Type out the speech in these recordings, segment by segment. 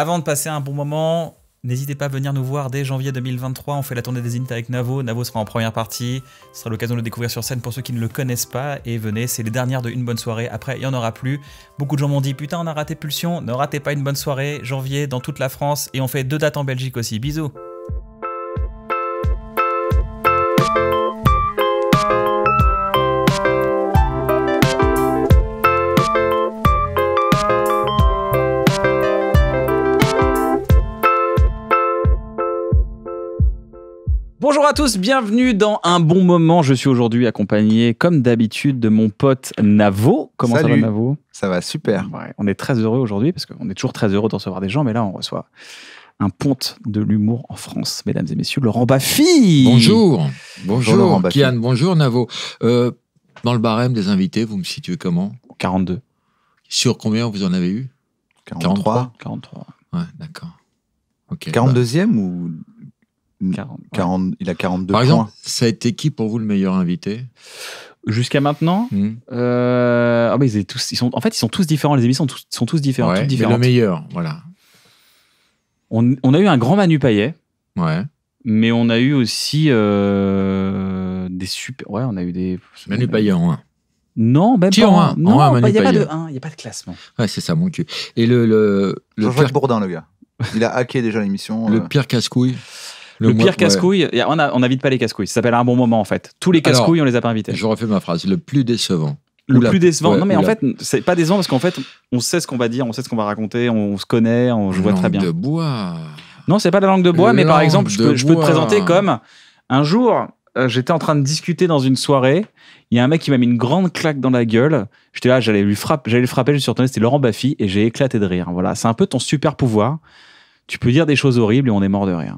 Avant de passer un bon moment, N'hésitez pas à venir nous voir dès janvier 2023. On fait la tournée des Intes avec Navo. Navo sera en première partie. Ce sera l'occasion de le découvrir sur scène pour ceux qui ne le connaissent pas. Et venez, c'est les dernières de Une Bonne Soirée. Après, il n'y en aura plus. Beaucoup de gens m'ont dit Putain, on a raté Pulsion. Ne ratez pas Une Bonne Soirée. Janvier, dans toute la France. Et on fait deux dates en Belgique aussi. Bisous. Bonjour à tous, bienvenue dans un bon moment. Je suis aujourd'hui accompagné, comme d'habitude, de mon pote Navo. Comment ça va, Navo Ça va super. on est très heureux aujourd'hui parce qu'on est toujours très heureux de recevoir des gens, mais là, on reçoit un ponte de l'humour en France, mesdames et messieurs, Laurent Baffy. Bonjour, bonjour, Laurent bonjour Navo. Euh, dans le barème des invités, vous me situez comment 42. Sur combien vous en avez eu 43. 43. Ouais, d'accord. Ok. 42e bah. ou 40, mm. il a 42 Par exemple, ça a été qui pour vous le meilleur invité Jusqu'à maintenant, mm. euh, ah bah, ils, tous, ils sont, en fait, ils sont tous différents. Les émissions sont tous, différentes. différents. le meilleur, voilà. On, on, a eu un grand Manu Paillet. Ouais. Mais on a eu aussi euh, des super. Ouais, on a eu des. Manu Paillet en 1. Non, même pas. En 1. il n'y a pas de classement. Ouais, c'est ça, mon cul. Et le. le, le Bourdin, le gars. Il a hacké déjà l'émission. Le euh. pire casse-couille. Le, pire casse-couille, on n'invite pas les casse-couilles. Ça s'appelle un bon moment en fait. Tous les casse-couilles, on les a pas invités. Je refais ma phrase. Le plus décevant. Le plus décevant. non, mais en fait, c'est pas décevant parce qu'en fait, on sait ce qu'on va dire, on sait ce qu'on va raconter, on, se connaît, on, je voit très bien. de bois. Non, c'est pas la langue de bois, mais par exemple, je peux, te présenter comme un jour, euh, j'étais en train de discuter dans une soirée. Il y a un mec qui m'a mis une grande claque dans la gueule. J'étais là, j'allais lui frapper, j'allais le frapper, je suis retourné, c'était Laurent Baffy et j'ai éclaté de rire. Voilà, c'est un peu ton super pouvoir. Tu peux dire des choses horribles et on est mort de rire.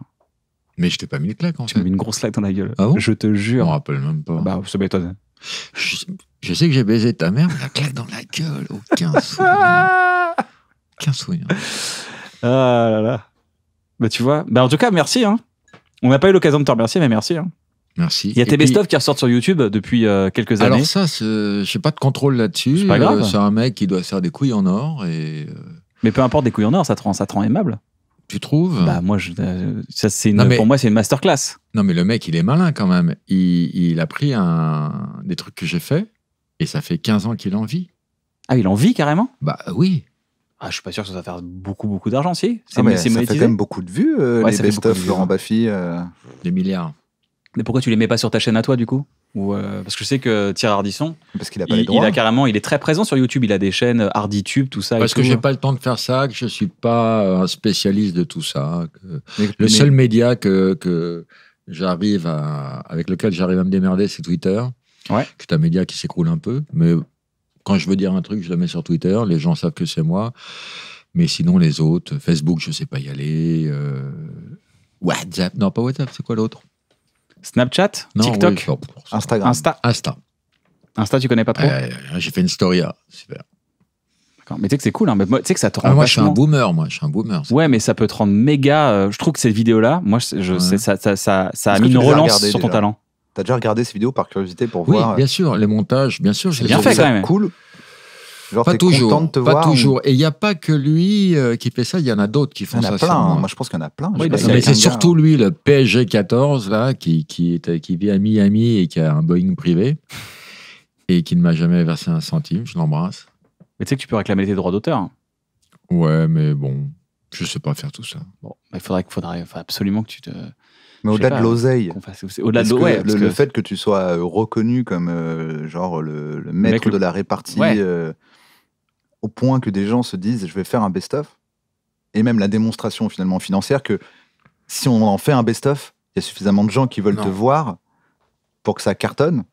Mais je t'ai pas mis une claque en tu fait. Tu mis une grosse claque dans la gueule. Ah je te jure. Je m'en rappelle même pas. Bah, ça m'étonne. Je, je, sais que j'ai baisé ta mère, mais la claque dans la gueule. Oh, Aucun souvenir. Aucun souvenir. Ah là là. Bah, tu vois. Bah, en tout cas, merci. Hein. On n'a pas eu l'occasion de te remercier, mais merci. Hein. Merci. Il y a tes best-of qui ressortent sur YouTube depuis euh, quelques années. Alors ça, je n'ai pas de contrôle là-dessus. C'est pas grave. Euh, c'est un mec qui doit faire des couilles en or. Et... Euh, mais peu importe des couilles en or, ça te ça te rend aimable. Tu trouves Bah moi, euh, ça c'est une, pour moi c'est une masterclass. Non mais le mec il est malin quand même. Il, il a pris un, des trucs que j'ai fait et ça fait 15 ans qu'il en vit. Ah il en vit carrément Bah oui. Ah, je suis pas sûr que ça va faire beaucoup beaucoup d'argent si. Ah, c'est, mais ça fait quand même beaucoup de vues euh, les best-of Laurent hein. Baffy. Euh. Des milliards. Mais pourquoi tu les mets pas sur ta chaîne à toi du coup euh, parce que je sais que Thierry hardisson parce qu'il a pas il, les il a carrément, il est très présent sur YouTube. Il a des chaînes euh, Arditube, tout ça. Parce que j'ai hein. pas le temps de faire ça, que je suis pas un spécialiste de tout ça. Hein, le seul média que, que j'arrive à, avec lequel j'arrive à me démerder, c'est Twitter. Ouais. C'est un média qui s'écroule un peu, mais quand je veux dire un truc, je le mets sur Twitter. Les gens savent que c'est moi. Mais sinon, les autres, Facebook, je sais pas y aller. Euh, WhatsApp, non pas WhatsApp, c'est quoi l'autre Snapchat TikTok Instagram. Insta. Insta. Insta, tu connais pas trop J'ai fait une story, hein, super. Mais tu sais que c'est cool, hein. mais tu sais que ça te ah, rend. moi, je suis un boomer, moi, je suis un boomer. Ouais, mais ça peut te rendre méga. Euh, je trouve que cette vidéo-là, moi, ça, ça, ça, ça a mis une relance sur ton talent. T'as déjà regardé ces vidéos par curiosité pour voir Oui, euh, bien sûr, les montages, bien sûr. C'est bien fait quand même. cool pas toujours. pas toujours. Et il n'y a pas que lui euh, qui fait ça. Il y en a d'autres qui font ça. Il y en a plein. Hein. Moi, je pense qu'il y en a plein. mais c'est surtout lui, le PSG 14 là, qui qui, est, euh, qui vit à Miami et qui a un Boeing privé et qui ne m'a jamais versé un centime. Je l'embrasse. Mais tu sais que tu peux réclamer tes droits d'auteur. Ouais, mais bon, je sais pas faire tout ça. Bon, il faudrait, faudrait absolument que tu te. Mais au-delà de l'oseille, au-delà de ouais, le, fait que tu sois euh, reconnu comme genre le, maître de la répartie au point que des gens se disent je vais faire un best-of. Et même la démonstration finalement financière que si on en fait un best-of, il y a suffisamment de gens qui veulent te voir pour que ça cartonne.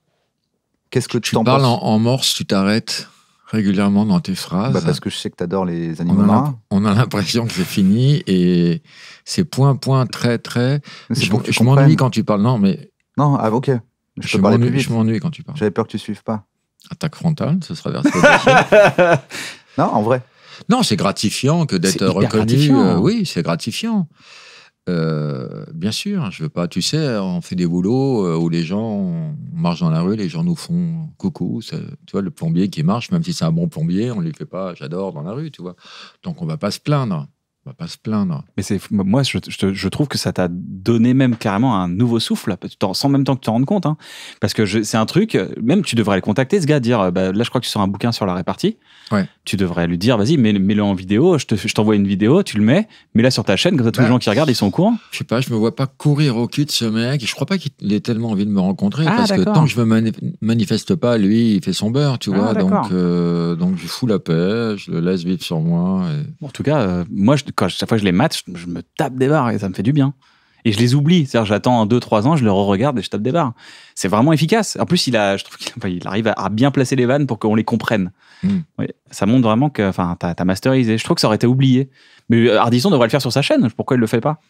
Qu'est-ce que tu en parles en, morse, tu t'arrêtes régulièrement dans tes phrases. Bah, parce que je sais que tu adores les animaux marins. On a l'impression que c'est fini et c'est point, point, très, très. Je, m'ennuie quand tu parles. Non, mais. Non, ah, ok. Je, plus vite. Je m'ennuie quand tu parles. J'avais peur que tu suives pas. Attaque frontale, ce sera versé. Non, en vrai. Non, c'est gratifiant que d'être reconnu. Euh, oui, c'est gratifiant. Euh, bien sûr, je veux pas. Tu sais, on fait des boulots euh, où les gens marchent dans la rue, les gens nous font coucou. Tu vois, le plombier qui marche, même si c'est un bon plombier, on lui fait pas. J'adore dans la rue, tu vois. Donc on va pas se plaindre va pas se plaindre. Mais c'est moi, je, je, trouve que ça t'a donné même carrément un nouveau souffle, sans même temps que tu t'en rendes compte. Hein. parce que c'est un truc, même tu devrais le contacter, ce gars, dire euh, bah, là, je crois que tu sors un bouquin sur la répartie. Tu devrais lui dire vas-y, mets-le en vidéo, je t'envoie une vidéo, tu le mets, mets-la sur ta chaîne, comme ça, tous les bah, gens qui regardent, ils sont au courant. Je sais pas, je me vois pas courir au cul de ce mec. Je crois pas qu'il ait tellement envie de me rencontrer, ah, parce que tant que je me manifeste pas, lui, il fait son beurre, tu ah, vois. donc, euh, donc, je fous la paix, je le laisse vivre sur moi. en tout cas, euh, moi, je chaque fois que je les match, je, me tape des barres et ça me fait du bien. Et je les oublie. C'est-à-dire, j'attends 2-3 ans, je les re-regarde et je tape des barres. C'est vraiment efficace. En plus, il a, je trouve il arrive à, bien placer les vannes pour qu'on les comprenne. Hmm. ça montre vraiment que enfin, t'as as masterisé. Je trouve que ça aurait été oublié. Mais hardison euh, devrait le faire sur sa chaîne. Pourquoi il le fait pas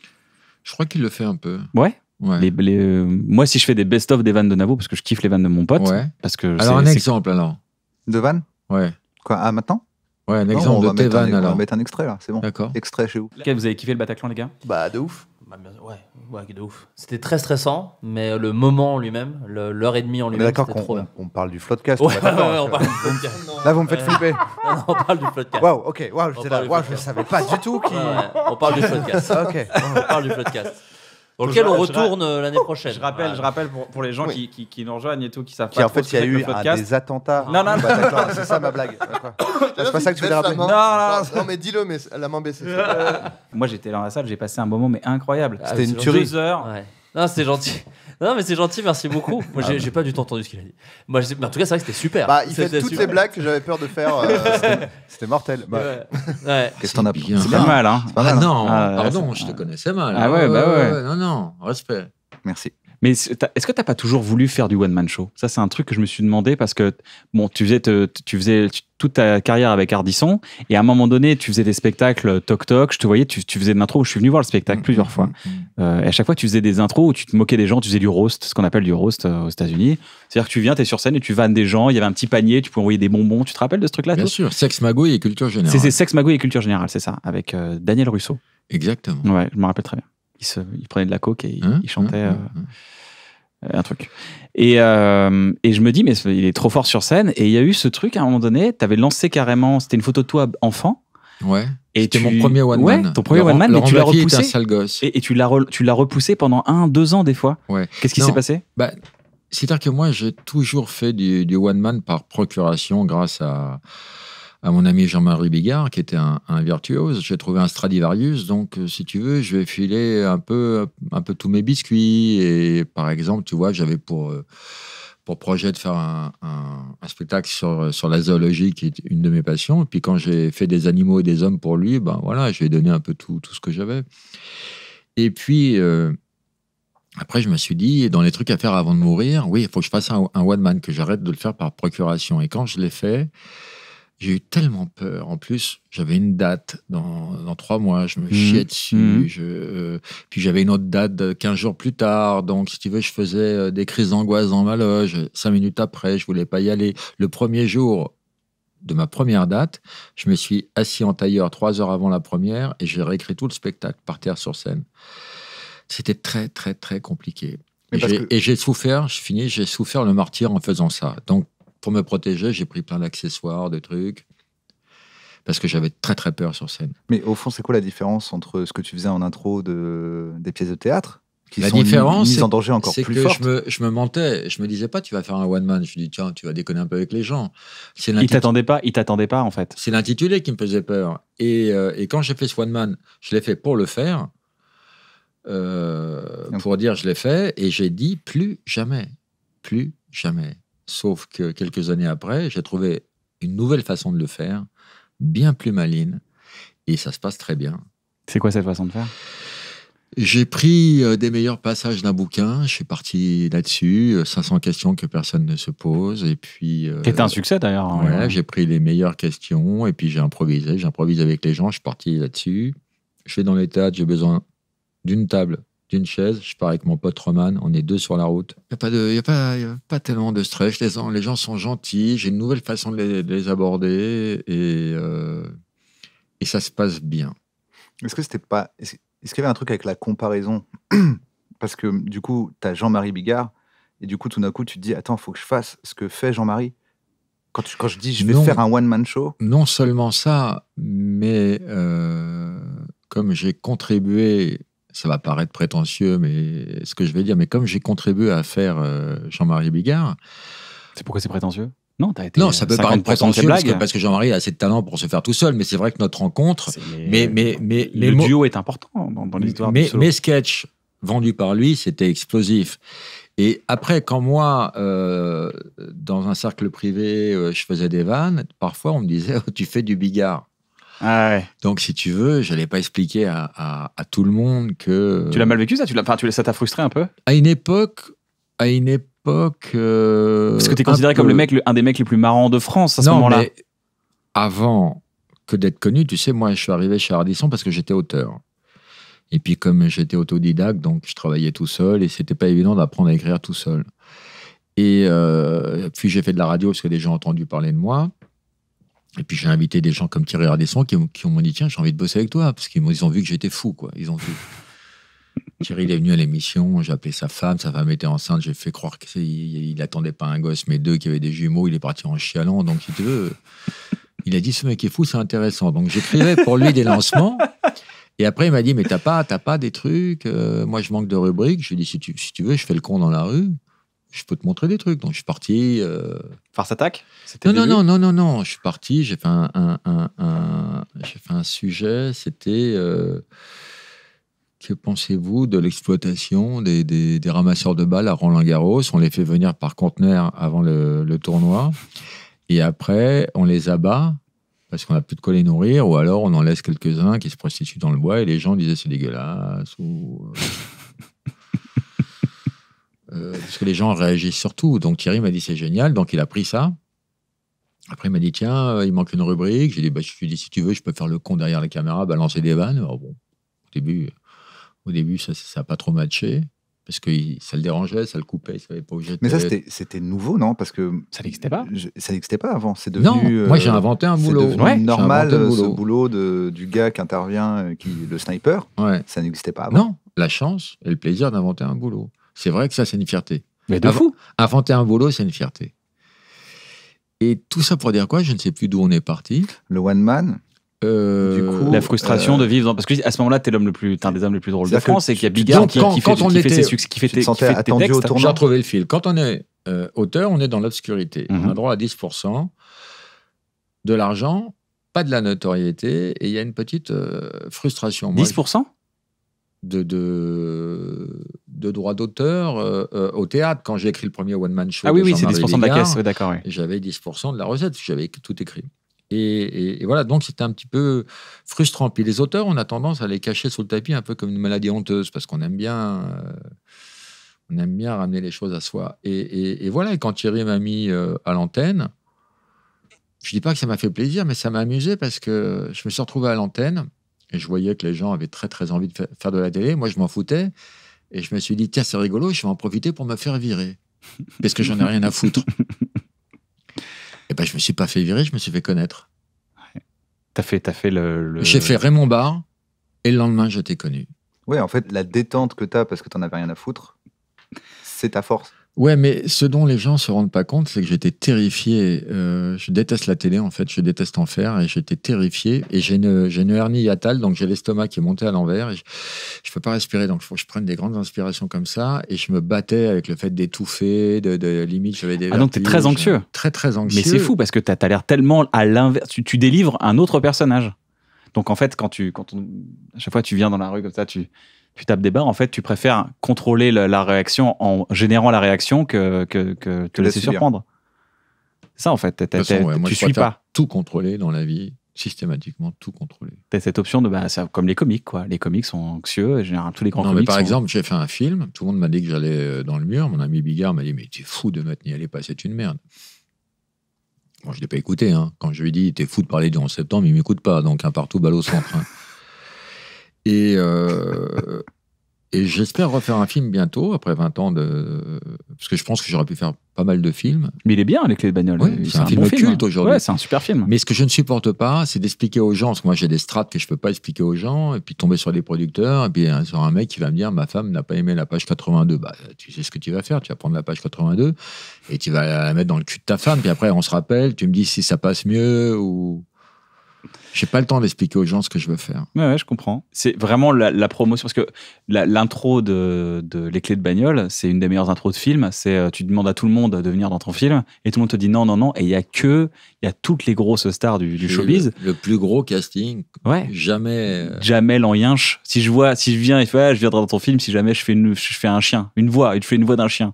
Je crois qu'il le fait un peu. Ouais. Les, euh, moi, si je fais des best-of des vannes de Navo, parce que je kiffe les vannes de mon pote. Parce que alors, un exemple, alors. De vannes Ouais. Quoi, ah, maintenant Ouais, un exemple de Tevan alors. On va mettre un extrait là, c'est bon. D'accord. Extrait chez vous. Okay, vous avez kiffé le Bataclan, les gars Bah, de ouf. Bah, ouais, ouais, de ouf. C'était très stressant, mais le moment en lui-même, l'heure et demie en lui-même. D'accord, on parle du floodcast. Ouais, ouais, on parle du floodcast. Là, vous me faites flipper. non, on parle du floodcast. Waouh, ok, waouh, wow, je ne savais pas du tout qui. on parle du floodcast. ok. On parle du floodcast. Dans on retourne euh, l'année oh, prochaine. Je rappelle, je rappelle pour, pour les gens qui, qui, nous rejoignent et tout, qui savent qui, pas. En fait, il y a eu des attentats. Non, non, ah, bah, non. c'est ça ma blague. Ah, c'est pas ça que tu voulais rappeler. Non, non, Non, mais dis-le, mais la main baissée. Euh, Moi, j'étais dans la salle, j'ai passé un moment mais incroyable. Ah, c'était une tuerie. Deux heures. Non, c'est gentil. Non, mais c'est gentil, merci beaucoup. Moi, ah. j'ai, pas du tout entendu ce qu'il a dit. Moi, mais en tout cas, c'est vrai que c'était super. Bah, il fait toutes les blagues que j'avais peur de faire. Euh, c'était- mortel. Bah. Qu'est-ce que t'en as C'est hein C'est pas mal, hein. hein. Ah non, ah, ah, pardon, je te connaissais mal. Ah ouais, bah ouais. Non, non, respect. Merci. Mais est-ce que tu n'as pas toujours voulu faire du one man show Ça, c'est un truc que je me suis demandé parce que bon, tu faisais, tu faisais toute ta carrière avec Ardisson et à un moment donné, tu faisais des spectacles toc toc. Je te voyais, tu, faisais de l'intro. Je suis venu voir le spectacle mm, plusieurs mm, fois. Mm, euh, et à chaque fois, tu faisais des intros où tu te moquais des gens. Tu faisais du roast, ce qu'on appelle du roast euh, aux États-Unis. C'est-à-dire que tu viens, tu es sur scène et tu vannes des gens. Il y avait un petit panier, tu pouvais envoyer des bonbons. Tu te rappelles de ce truc-là Bien sûr, sexe magouille et culture générale. C'est sexe magouille et culture générale, c'est ça, avec euh, Daniel Russo. Exactement. Ouais, je me rappelle très bien il, prenait de la coke et il, hein chantait hein euh, hein euh, un truc. Et, euh, et, je me dis, mais il est trop fort sur scène. Et il y a eu ce truc à un moment donné, tu avais lancé carrément, c'était une photo de toi enfant. Ouais. Et c'était mon premier one man. Ton premier one man, mais tu l'as repoussé. Et, tu l'as tu l'as repoussé pendant un, deux ans des fois. Ouais. Qu'est-ce qui s'est passé bah, c'est-à-dire que moi, j'ai toujours fait du one man par procuration grâce à à mon ami Jean-Marie Bigard, qui était un, virtuose. J'ai trouvé un Stradivarius, donc euh, si tu veux, je vais filer un peu, un peu tous mes biscuits. Et par exemple, tu vois, j'avais pour, euh, pour projet de faire un, spectacle sur, la zoologie, qui est une de mes passions. Et puis quand j'ai fait des animaux et des hommes pour lui, ben voilà, je lui ai donné un peu tout, tout ce que j'avais. Et puis. Euh, après, je me suis dit, dans les trucs à faire avant de mourir, oui, il faut que je fasse un one-man, que j'arrête de le faire par procuration. Et quand je l'ai fait, j'ai eu tellement peur. En plus, j'avais une date dans, trois mois. Je me mmh. chiais dessus. Mmh. Je, euh, puis j'avais une autre date quinze jours plus tard. Donc, si tu veux, je faisais euh, des crises d'angoisse dans ma loge. Cinq minutes après, je voulais pas y aller. Le premier jour de ma première date, je me suis assis en tailleur trois heures avant la première et j'ai réécrit tout le spectacle par terre sur scène. C'était très, très, très compliqué. Et j'ai souffert, je finis, j'ai souffert le martyr en faisant ça. Donc, pour me protéger, j'ai pris plein d'accessoires, de trucs parce que j'avais très très peur sur scène. Mais au fond, c'est quoi la différence entre ce que tu faisais en intro de, des pièces de théâtre qui la sont différence, mises en danger encore plus que Je me, je me mentais, je me disais pas tu vas faire un one man, je dis tiens tu vas déconner un peu avec les gens. Il t'attendait pas, il t'attendait pas en fait. C'est l'intitulé qui me faisait peur. Et, euh, quand j'ai fait ce one man, je l'ai fait pour le faire, euh, pour dire je l'ai fait et j'ai dit plus jamais, plus jamais. Sauf que quelques années après, j'ai trouvé une nouvelle façon de le faire, bien plus maligne, et ça se passe très bien. C'est quoi cette façon de faire j'ai pris euh, des meilleurs passages d'un bouquin, je suis parti là-dessus, 500 euh, questions que personne ne se pose, et puis... Euh, Qui est un succès d'ailleurs. Hein. j'ai pris les meilleures questions, et puis j'ai improvisé, j'improvise avec les gens, je suis parti là-dessus. Je suis dans les théâtres, j'ai besoin d'une table d'une chaise. Je pars avec mon pote Roman, on est deux sur la route. Il n'y a, pas tellement de stress. Les, les gens sont gentils, j'ai une nouvelle façon de les, aborder et, euh, et ça se passe bien. Est-ce que c'était pas. Est-ce qu'il y avait un truc avec la comparaison Parce que du coup, tu as Jean-Marie Bigard et du coup, tout d'un coup, tu te dis Attends, il faut que je fasse ce que fait Jean-Marie. Quand, je dis je vais faire un one-man show Non seulement ça, mais euh, comme j'ai contribué ça va paraître prétentieux, mais ce que je vais dire, mais comme j'ai contribué à faire euh, Jean-Marie Bigard. C'est pourquoi c'est prétentieux non, as été non, ça peut paraître prétentieux parce que, parce que Jean-Marie a assez de talent pour se faire tout seul, mais c'est vrai que notre rencontre, mais mais mais le duo est important dans, dans l'histoire. Mais mes sketchs vendus par lui, c'était explosif. Et après, quand moi, euh, dans un cercle privé, euh, je faisais des vannes, parfois on me disait oh, tu fais du bigard. Ah donc, si tu veux, je n'allais pas expliquer à, tout le monde que. Tu l'as mal vécu ça tu l'as, enfin, Ça t'a frustré un peu À une époque. À une époque. Euh, parce que tu es considéré comme le mec, un des mecs les plus marrants de France à ce moment-là. Avant que d'être connu, tu sais, moi, je suis arrivé chez Ardisson parce que j'étais auteur. Et puis, comme j'étais autodidacte, donc je travaillais tout seul et c'était pas évident d'apprendre à écrire tout seul. Et euh, puis, j'ai fait de la radio parce que des gens ont entendu parler de moi. Et puis j'ai invité des gens comme Thierry Ardesson qui, qui m'ont dit tiens j'ai envie de bosser avec toi parce qu'ils ont, ont vu que j'étais fou quoi. Ils ont vu. Thierry il est venu à l'émission, j'ai appelé sa femme, sa femme était enceinte, j'ai fait croire qu'il n'attendait pas un gosse mais deux qui avaient des jumeaux, il est parti en chialant donc si tu Il a dit ce mec est fou, c'est intéressant. Donc j'écrivais pour lui des lancements. Et après, il m'a dit, mais t'as pas, pas des trucs, euh, moi je manque de rubriques. Je lui ai si tu, si tu veux, je fais le con dans la rue je peux te montrer des trucs. Donc, je suis parti. Euh, Farce attaque non, non, non, non, non, non, Je suis parti, j'ai fait un, j'ai fait un sujet, c'était. Euh, que pensez-vous de l'exploitation des, ramasseurs de balles à Roland-Garros On les fait venir par conteneur avant le, le, tournoi. Et après, on les abat parce qu'on n'a plus de quoi les nourrir, ou alors on en laisse quelques-uns qui se prostituent dans le bois et les gens disaient c'est dégueulasse. Ou... Euh, euh, parce que les gens réagissent surtout. Donc Thierry m'a dit c'est génial, donc il a pris ça. Après, il m'a dit tiens, euh, il manque une rubrique. J'ai dit, bah, si tu veux, je peux faire le con derrière la caméra, balancer des vannes. bon, au début, au début ça n'a pas trop matché. Parce que ça le dérangeait, ça le coupait, ça pas Mais ça, c'était nouveau, non Parce que. Ça n'existait pas Ça n'existait pas avant. C'est devenu. moi, euh, j'ai inventé un boulot. C'est normal, ce boulot du gars qui intervient, qui, le sniper. Ça n'existait pas avant. Non, la chance et le plaisir d'inventer un boulot. C'est vrai que ça, c'est une fierté. Mais de fou Inventer un boulot, c'est une fierté. Et tout ça pour dire quoi Je ne sais plus d'où on est parti. Le one man euh, du coup, la frustration euh, de vivre dans... parce que à ce moment-là t'es l'homme le plus un des hommes les plus drôles de France et qu'il y a Bigard qui, qui, fait, ses succès qui fait, tes, textes, j'ai retrouvé le fil quand on est euh, auteur on est dans l'obscurité mhm. on a droit à 10% de l'argent pas de la notoriété et il y a une petite frustration 10% de, de, droits d'auteur euh, euh, au théâtre. Quand j'ai écrit le premier one-man show, ah oui, oui c'est 10% de la caisse, d'accord. J'avais 10% de la recette, j'avais tout écrit. Et, voilà, donc c'était un petit peu frustrant. Puis les auteurs, on a tendance à les cacher sous le tapis, un peu comme une maladie honteuse, parce qu'on aime bien. Euh, on aime bien ramener les choses à soi. Et, voilà, quand Thierry m'a mis à l'antenne, je ne dis pas que ça m'a fait plaisir, mais ça m'a amusé parce que je me suis retrouvé à l'antenne et je voyais que les gens avaient très, très envie de faire de la télé. Moi, je m'en foutais. Et je me suis dit, tiens, c'est rigolo, je vais en profiter pour me faire virer. Parce que j'en ai rien à foutre. et eh ben, je me suis pas fait virer, je me suis fait connaître. T'as fait, as fait le. J'ai fait Raymond Barr Et le lendemain, je t'ai connu. Oui, en fait, la détente que tu as parce que tu t'en avais rien à foutre, c'est ta force. Ouais, mais ce dont les gens se rendent pas compte, c'est que j'étais terrifié. Euh, je déteste la télé, en fait. Je déteste en faire et j'étais terrifié. Et j'ai une, une, hernie hiatale, donc j'ai l'estomac qui est monté à l'envers. Je, je peux pas respirer, donc il faut que je prenne des grandes inspirations comme ça. Et je me battais avec le fait d'étouffer, de, de, limite, j'avais des. Ah, donc t'es très anxieux. Très, très anxieux. Mais c'est fou parce que t'as as, l'air tellement à l'inverse. Tu, délivres un autre personnage. Donc en fait, quand tu, quand à chaque fois tu viens dans la rue comme ça, tu, tu tapes des barres, en fait, tu préfères contrôler la, réaction en générant la réaction que, que, te laisser surprendre. Ça, en fait, façon, tu moi, suis pas. Tout contrôler dans la vie, systématiquement tout contrôler. T'as cette option de, bah, comme les comiques, quoi. Les comiques sont anxieux, et généralement tous les grands non, Mais par exemple, j'ai fait un film, tout le monde m'a dit que j'allais euh, dans le mur, mon ami Bigard m'a dit, mais t'es fou de pas y aller pas, c'est une merde. Bon, je ne l'ai pas écouté, hein. Quand je lui ai dit, t'es fou de parler du 11 septembre, il m'écoute pas, donc un partout balle au centre. Hein. Euh, et, j'espère refaire un film bientôt, après 20 ans de. Parce que je pense que j'aurais pu faire pas mal de films. Mais il est bien, Les Clés de c'est un, film culte hein. aujourd'hui. c'est un super film. Mais ce que je ne supporte pas, c'est d'expliquer aux gens, parce que moi j'ai des strates que je ne peux pas expliquer aux gens, et puis tomber sur des producteurs, et puis hein, sur un mec qui va me dire Ma femme n'a pas aimé la page 82. Bah, tu sais ce que tu vas faire, tu vas prendre la page 82, et tu vas la mettre dans le cul de ta femme, puis après on se rappelle, tu me dis si ça passe mieux ou. J'ai pas le temps d'expliquer aux gens ce que je veux faire. Ouais, je comprends. C'est vraiment la, promotion. Parce que l'intro de, de, Les Clés de Bagnole, c'est une des meilleures intros de film. C'est euh, tu demandes à tout le monde de venir dans ton film et tout le monde te dit non, non, non. Et il y a que, il y a toutes les grosses stars du, showbiz. Le, plus gros casting. Ouais. Jamais. Euh, jamais en Si je vois, si je viens, il fait, je viendrai dans ton film si jamais je fais, je fais un chien, une voix, il fais une voix d'un chien.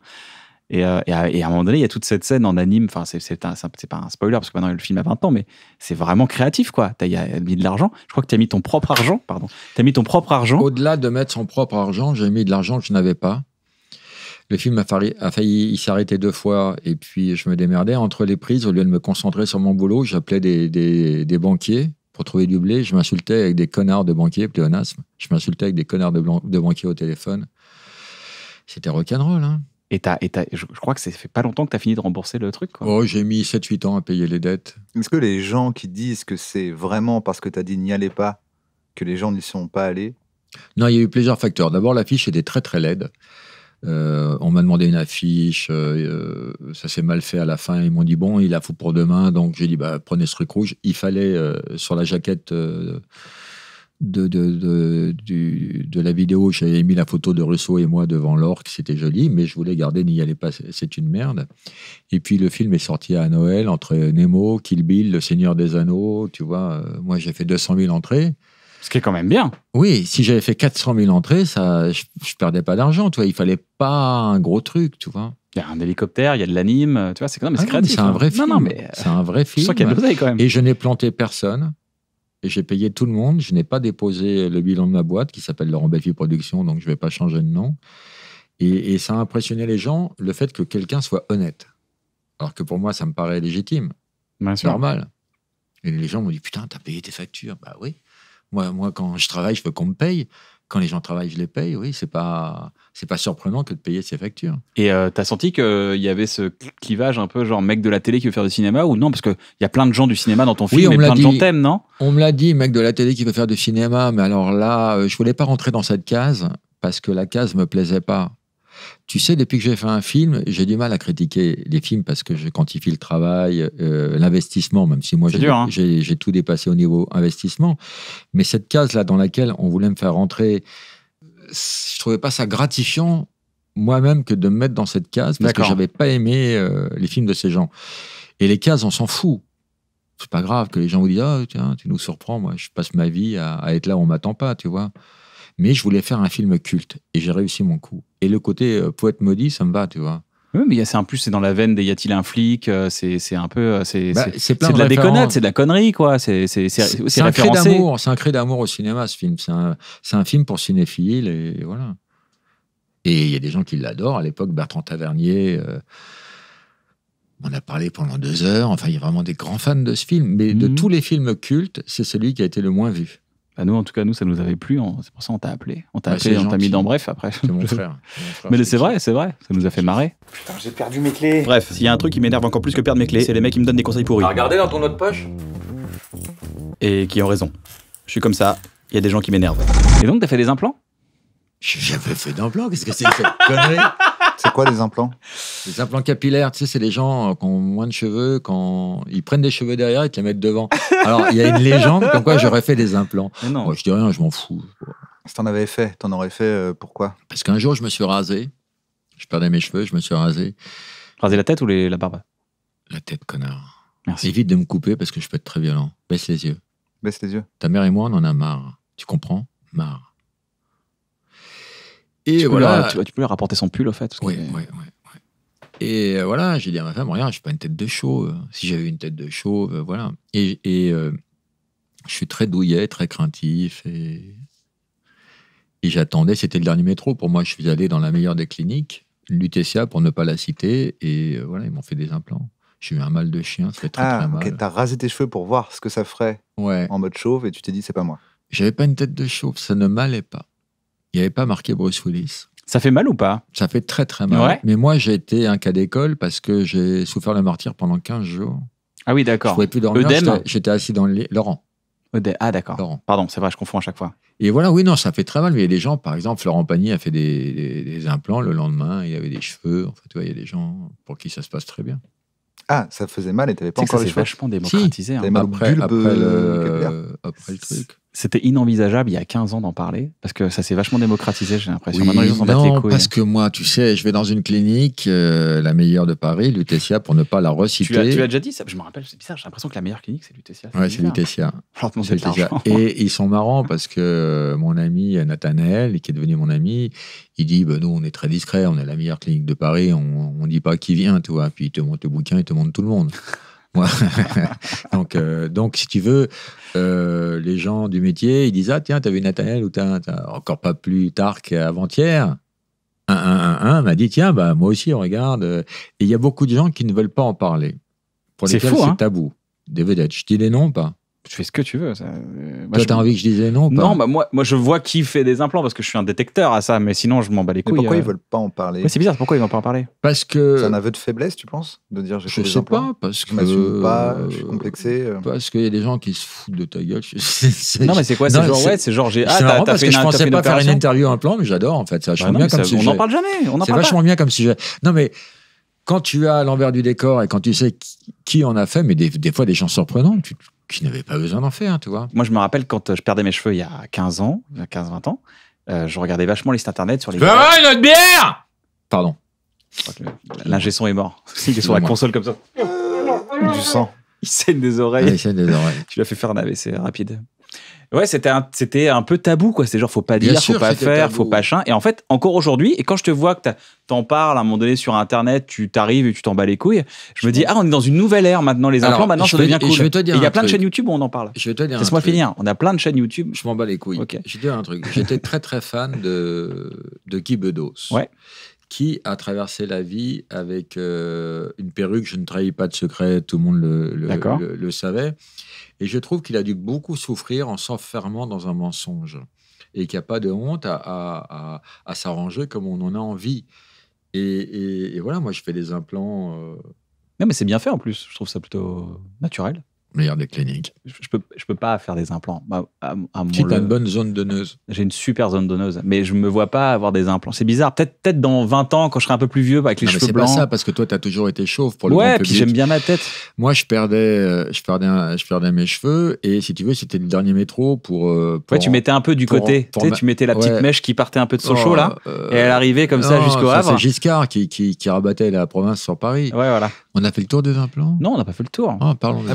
Euh, et, à, un moment donné, il y a toute cette scène en anime. Enfin, c'est pas un spoiler parce que maintenant le film a 20 ans, mais c'est vraiment créatif, quoi. Tu as, mis de l'argent. Je crois que tu as mis ton propre argent. Pardon. Tu as mis ton propre argent. Au-delà de mettre son propre argent, j'ai mis de l'argent que je n'avais pas. Le film a failli, s'arrêter deux fois et puis je me démerdais. Entre les prises, au lieu de me concentrer sur mon boulot, j'appelais des, banquiers pour trouver du blé. Je m'insultais avec des connards de banquiers, pléonasme. Je m'insultais avec des connards de, banquiers au téléphone. C'était rock'n'roll, hein. Et, je, crois que ça fait pas longtemps que tu as fini de rembourser le truc. Oh, j'ai mis 7-8 ans à payer les dettes. Est-ce que les gens qui disent que c'est vraiment parce que tu as dit n'y allez pas, que les gens n'y sont pas allés Non, il y a eu plusieurs facteurs. D'abord, l'affiche était très très laide. Euh, on m'a demandé une affiche, euh, euh, ça s'est mal fait à la fin. Ils m'ont dit bon, il la faut pour demain. Donc j'ai dit bah, prenez ce truc rouge. Il fallait sur la jaquette de, de, la vidéo, j'avais mis la photo de Rousseau et moi devant l'orque, c'était joli, mais je voulais garder N'y allez pas, c'est une merde. Et puis le film est sorti à Noël entre Nemo, Kill Bill, Le Seigneur des Anneaux, tu vois. Euh, moi, j'ai fait 200 000 entrées. Ce qui est quand même bien. Oui, si j'avais fait 400 000 entrées, ça, je, perdais pas d'argent, tu vois. Il fallait pas un gros truc, tu vois. Il y a un hélicoptère, il y a de l'anime, tu vois, c'est quand même C'est ah un hein. vrai film. Non, non, mais euh, c'est un vrai film. y quand même. Et je n'ai planté personne et j'ai payé tout le monde. Je n'ai pas déposé le bilan de ma boîte qui s'appelle Laurent Belfi Productions, donc je ne vais pas changer de nom. Et, ça a impressionné les gens, le fait que quelqu'un soit honnête. Alors que pour moi, ça me paraît légitime, c'est normal. Et les gens m'ont dit Putain, t'as payé tes factures Bah oui. Moi, moi quand je travaille, je veux qu'on me paye. Quand les gens travaillent, je les paye, oui, c'est pas, c'est pas surprenant que de payer ces factures. Et euh, t'as senti qu'il euh, y avait ce clivage un peu genre mec de la télé qui veut faire du cinéma ou non Parce qu'il y a plein de gens du cinéma dans ton film on et plein dit, de gens t'aiment, non On me l'a dit, mec de la télé qui veut faire du cinéma, mais alors là, euh, je voulais pas rentrer dans cette case parce que la case me plaisait pas. Tu sais, depuis que j'ai fait un film, j'ai du mal à critiquer les films parce que je quantifie le travail, euh, l'investissement, même si moi hein. j'ai tout dépassé au niveau investissement. Mais cette case-là dans laquelle on voulait me faire rentrer, je trouvais pas ça gratifiant moi-même que de me mettre dans cette case parce que j'avais pas aimé euh, les films de ces gens. Et les cases, on s'en fout c'est pas grave que les gens vous disent ah tiens tu nous surprends moi je passe ma vie à, être là où on m'attend pas tu vois mais je voulais faire un film culte et j'ai réussi mon coup. Et le côté euh, poète maudit, ça me va, tu vois. Oui, mais c'est un plus, c'est dans la veine des y a-t-il un flic euh, C'est un peu. Euh, bah, c'est de, de, la déconnade, c'est de la connerie, quoi. C'est un cri d'amour. C'est un cri d'amour au cinéma, ce film. C'est un, un, film pour cinéphiles, et voilà. Et il y a des gens qui l'adorent. À l'époque, Bertrand Tavernier. on a parlé pendant deux heures. Enfin, il y a vraiment des grands fans de ce film. Mais de mhm. tous les films cultes, c'est celui qui a été le moins vu. Bah nous, en tout cas, nous, ça nous avait plu. C'est pour ça qu'on t'a appelé. On t'a bah, appelé, on t'a mis dans bref après. C'est mon, frère. Mais c'est vrai, c'est vrai. Ça nous a fait marrer. Putain, j'ai perdu mes clés. Bref, s'il y a un truc qui m'énerve encore plus que perdre mes clés, c'est les mecs qui me donnent des conseils pourris. Regardez dans ton autre poche Et qui ont raison. Je suis comme ça. Il y a des gens qui m'énervent. Et donc, t'as fait des implants j'avais fait d'implant, qu'est-ce que c'est que cette connerie C'est quoi les implants Les implants capillaires, tu sais, c'est les gens euh, qui ont moins de cheveux, quand ils prennent des cheveux derrière et te les mettent devant. Alors, il y a une légende comme quoi j'aurais fait des implants. non. je dis rien, je m'en fous. Si t'en avais fait, t'en aurais fait euh, pourquoi Parce qu'un jour, je me suis rasé. Je perdais mes cheveux, je me suis rasé. Rasé la tête ou la barbe La tête, connard. Merci. Évite de me couper parce que je peux être très violent. Baisse les yeux. Baisse les yeux. Ta mère et moi, on en a marre. Tu comprends Marre. Et tu voilà. Peux leur, tu, peux lui rapporter son pull, en fait. Oui, oui, Et euh, voilà, j'ai dit à ma femme, regarde, je suis pas une tête de chauve. Si j'avais une tête de chauve, euh, voilà. Et, et euh, je suis très douillet, très craintif. Et, et j'attendais, c'était le dernier métro. Pour moi, je suis allé dans la meilleure des cliniques, l'UTCA pour ne pas la citer. Et voilà, ils m'ont fait des implants. J'ai eu un mal de chien, ça fait très très ah, mal. T'as rasé tes cheveux pour voir ce que ça ferait en mode chauve et tu t'es dit, c'est pas moi. J'avais pas une tête de chauve, ça ne m'allait pas. Il n'y avait pas marqué Bruce Willis. Ça fait mal ou pas Ça fait très très mal. Mais moi, j'ai été un cas d'école parce que j'ai souffert le martyr pendant 15 jours. Ah oui, d'accord. Je pouvais plus dormir. J'étais assis dans le lit. Laurent. Ah d'accord. Pardon, c'est vrai, je confonds à chaque fois. Et voilà, oui, non, ça fait très mal. Mais il y a des gens, par exemple, Laurent Pagny a fait des, implants le lendemain, il avait des cheveux. En fait, ouais, il y a des gens pour qui ça se passe très bien. Ah, ça faisait mal et n'avais pas encore les cheveux. vachement démocratisé. Si, hein. Euh, après le truc c'était inenvisageable il y a 15 ans d'en parler Parce que ça s'est vachement démocratisé, j'ai l'impression. Maintenant, parce hein. que moi, tu sais, je vais dans une clinique, euh, la meilleure de Paris, Lutetia, pour ne pas la reciter. Tu l'as déjà dit Je me rappelle, c'est bizarre, j'ai l'impression que la meilleure clinique, c'est Lutetia. Oui, c'est Lutetia. Et ils sont marrants parce que euh, mon ami euh, Nathanel, qui est devenu mon ami, il dit ben, Nous, on est très discret, on est la meilleure clinique de Paris, on ne dit pas qui vient, tu vois. Puis il te montre le bouquin, il te montre tout le monde. donc, donc, si tu veux, euh, les gens du métier, ils disent Ah, tiens, t'as vu Nathaniel ou t'as, encore pas plus tard qu'avant-hier un, un, un, un m'a dit Tiens, bah, moi aussi, on regarde. Et il y a beaucoup de gens qui ne veulent pas en parler. Pour lesquels c'est hein. tabou. Des vedettes. Je dis les noms, pas tu fais ce que tu veux. Ça. Euh, Toi, t'as envie que je disais non ou pas Non, bah, moi, moi, je vois qui fait des implants parce que je suis un détecteur à ça, mais sinon, je m'en bats les couilles. pourquoi ils euh. ils veulent pas en parler C'est bizarre, pourquoi ils veulent pas en parler Parce que. C'est un aveu de faiblesse, tu penses De dire j'ai fait des implants pas, parce Je sais que... pas, je suis complexé. Euh. Parce qu'il y a des gens qui se foutent de ta gueule. non, mais c'est quoi C'est genre, ouais, c'est genre, j'ai. Ah, t'as, parce que je pensais pas faire une interview implant, mais j'adore en fait. C'est vachement bien comme si. On n'en parle jamais. C'est vachement bien comme sujet. Non, mais quand tu as l'envers du décor et quand tu sais qui en a fait, mais des, fois des gens surprenants, tu, qui n'avait pas besoin d'en faire, tu vois. Moi, je me rappelle quand euh, je perdais mes cheveux il y a 15 ans, 15-20 ans, euh, je regardais vachement les sites internet sur les. une autre bière Pardon. L'ingé son est mort. Il est sur la console comme ça. Du sang. Il saigne des oreilles. Il saigne des oreilles. Tu l'as fait faire un AVC rapide. Ouais, c'était un, c'était un peu tabou, quoi. C'est genre, faut pas dire, faut pas faire, faut pas chien Et en fait, encore aujourd'hui, et quand je te vois que t'en parles à un moment donné sur Internet, tu t'arrives et tu t'en bats les couilles, je me dis, ah, on est dans une nouvelle ère maintenant, les implants, maintenant, ça devient cool. Je vais te dire il y a plein de chaînes YouTube où on en parle. Je vais te dire. Laisse-moi finir. On a plein de chaînes YouTube. Je m'en bats les couilles. Je te un truc. J'étais très, très fan de, de Guy Bedos. qui a traversé la vie avec euh, une perruque, je ne trahis pas de secret, tout le monde le, le savait, et je trouve qu'il a dû beaucoup souffrir en s'enfermant dans un mensonge et qu'il n'y a pas de honte à, s'arranger comme on en a envie. Et, voilà, moi, je fais des implants. Euh, mais c'est bien fait en plus. Je trouve ça plutôt naturel meilleure des cliniques. Je peux, je peux pas faire des implants. Tu as une bonne zone donneuse. J'ai une super zone donneuse, mais je me vois pas avoir des implants. C'est bizarre. Peut-être peut dans 20 ans, quand je serai un peu plus vieux, avec les cheveux blancs. C'est pas ça, parce que toi, tu as toujours été chauve pour le Ouais, puis j'aime bien ma tête. Moi, je perdais, euh, je perdais, je perdais mes cheveux, et si tu veux, c'était le dernier métro pour, euh, ouais, tu mettais un peu du côté. tu, mettais la petite mèche qui partait un peu de Sochaux, oh, là, euh, et elle arrivait comme ça jusqu'au Havre. C'est Giscard qui, qui, qui, rabattait la province sur Paris. Ouais, voilà. On a fait le tour des implants Non, on n'a pas fait le tour. Ah, parlons ah,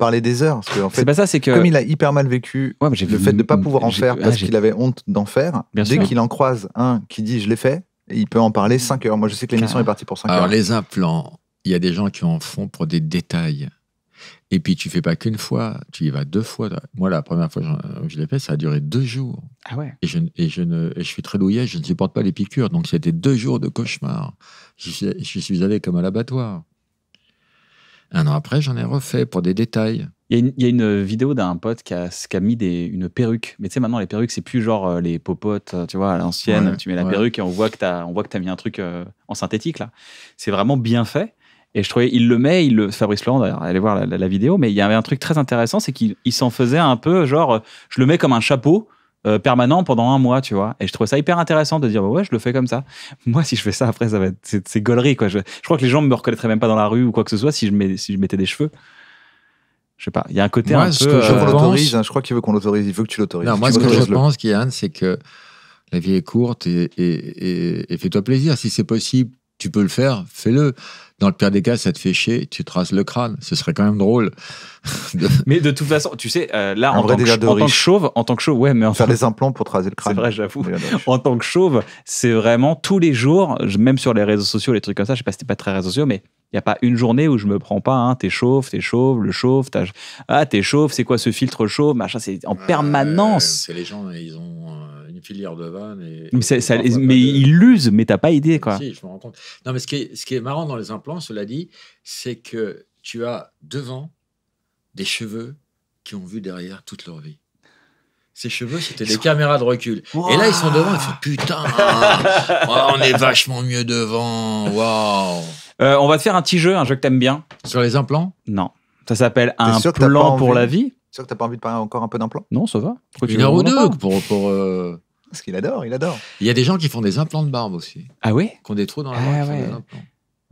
parler des heures. Parce fait, Comme il a hyper mal vécu le fait de ne pas pouvoir en faire parce ah, qu'il avait honte d'en faire, dès qu'il en croise un qui dit je l'ai fait, il peut en parler cinq heures. Moi, je sais que l'émission est partie pour cinq heures. Alors, les implants, il y a des gens qui en font pour des détails. Et puis, tu fais pas qu'une fois, tu y vas deux fois. Moi, la première fois que je l'ai fait, ça a duré deux jours. Ah et je, je suis très douillé je ne supporte pas les piqûres. Donc, c'était deux jours de cauchemar. je suis allé comme à l'abattoir. Un an après, j'en ai refait pour des détails. Il y, a une, euh, vidéo d'un pote qui a, mis une perruque. Mais tu sais, maintenant, les perruques, c'est plus genre euh, les popotes, euh, tu vois, à l'ancienne. tu mets la perruque et on voit que tu as, mis un truc en synthétique, là. C'est vraiment bien fait. Et je trouvais, il le met, il le, Fabrice Laurent, d'ailleurs, allez voir la, vidéo, mais il y avait un truc très intéressant, c'est qu'il s'en faisait un peu, genre, je le mets comme un chapeau, euh, permanent pendant un mois, tu vois. Et je trouve ça hyper intéressant de dire, bah ouais, je le fais comme ça. Moi, si je fais ça après, ça va être, c'est, gaulerie, quoi. Je, crois que les gens me reconnaîtraient même pas dans la rue ou quoi que ce soit si je, mets, si je mettais des cheveux. Je sais pas, il y a un côté un peu. Euh, hein, je, crois qu'il veut qu'on l'autorise, il veut que tu l'autorises. moi, ce que je pense, Kian, c'est que la vie est courte et, et fais-toi plaisir. Si c'est possible, tu peux le faire, fais-le. Dans le pire des cas, ça te fait chier, tu traces le crâne. Ce serait quand même drôle. Mais de toute façon, tu sais, euh, là, en, vrai tant que, en tant que chauve, en tant que chauve, ouais, mais en Faire des implants pour tracer le crâne. C'est vrai, j'avoue. En tant que chauve, c'est vraiment tous les jours, même sur les réseaux sociaux, les trucs comme ça, je sais pas si c'était pas très réseaux sociaux, mais il n'y a pas une journée où je me prends pas, hein, t'es chauve, t'es chauve, le chauve, t'as... ah, t'es chauve, c'est quoi ce filtre chauve, machin, c'est en permanence. c'est les gens, ils ont euh, une filière de vanne. mais, mais ils l'usent, mais t'as pas idée, quoi. Si, je me rends compte. Non, mais ce qui est, ce qui est marrant dans les implants, cela dit, c'est que tu as devant des cheveux qui ont vu derrière toute leur vie. Ces cheveux, c'était des caméras de recul. Et là, ils sont devant, ils font putain, oh, on est vachement mieux devant, waouh. Euh, on va te faire un petit jeu, un jeu que t'aimes bien. Sur les implants Non. Ça s'appelle Un plan pour la vie. Sûr que t'as pas envie de parler encore un peu d'implants Non, ça va. Une heure ou deux pour. pour, euh, Parce qu'il adore, il adore. Il y a des gens qui font des implants de barbe aussi, Ah oui qui ont des trous dans la ah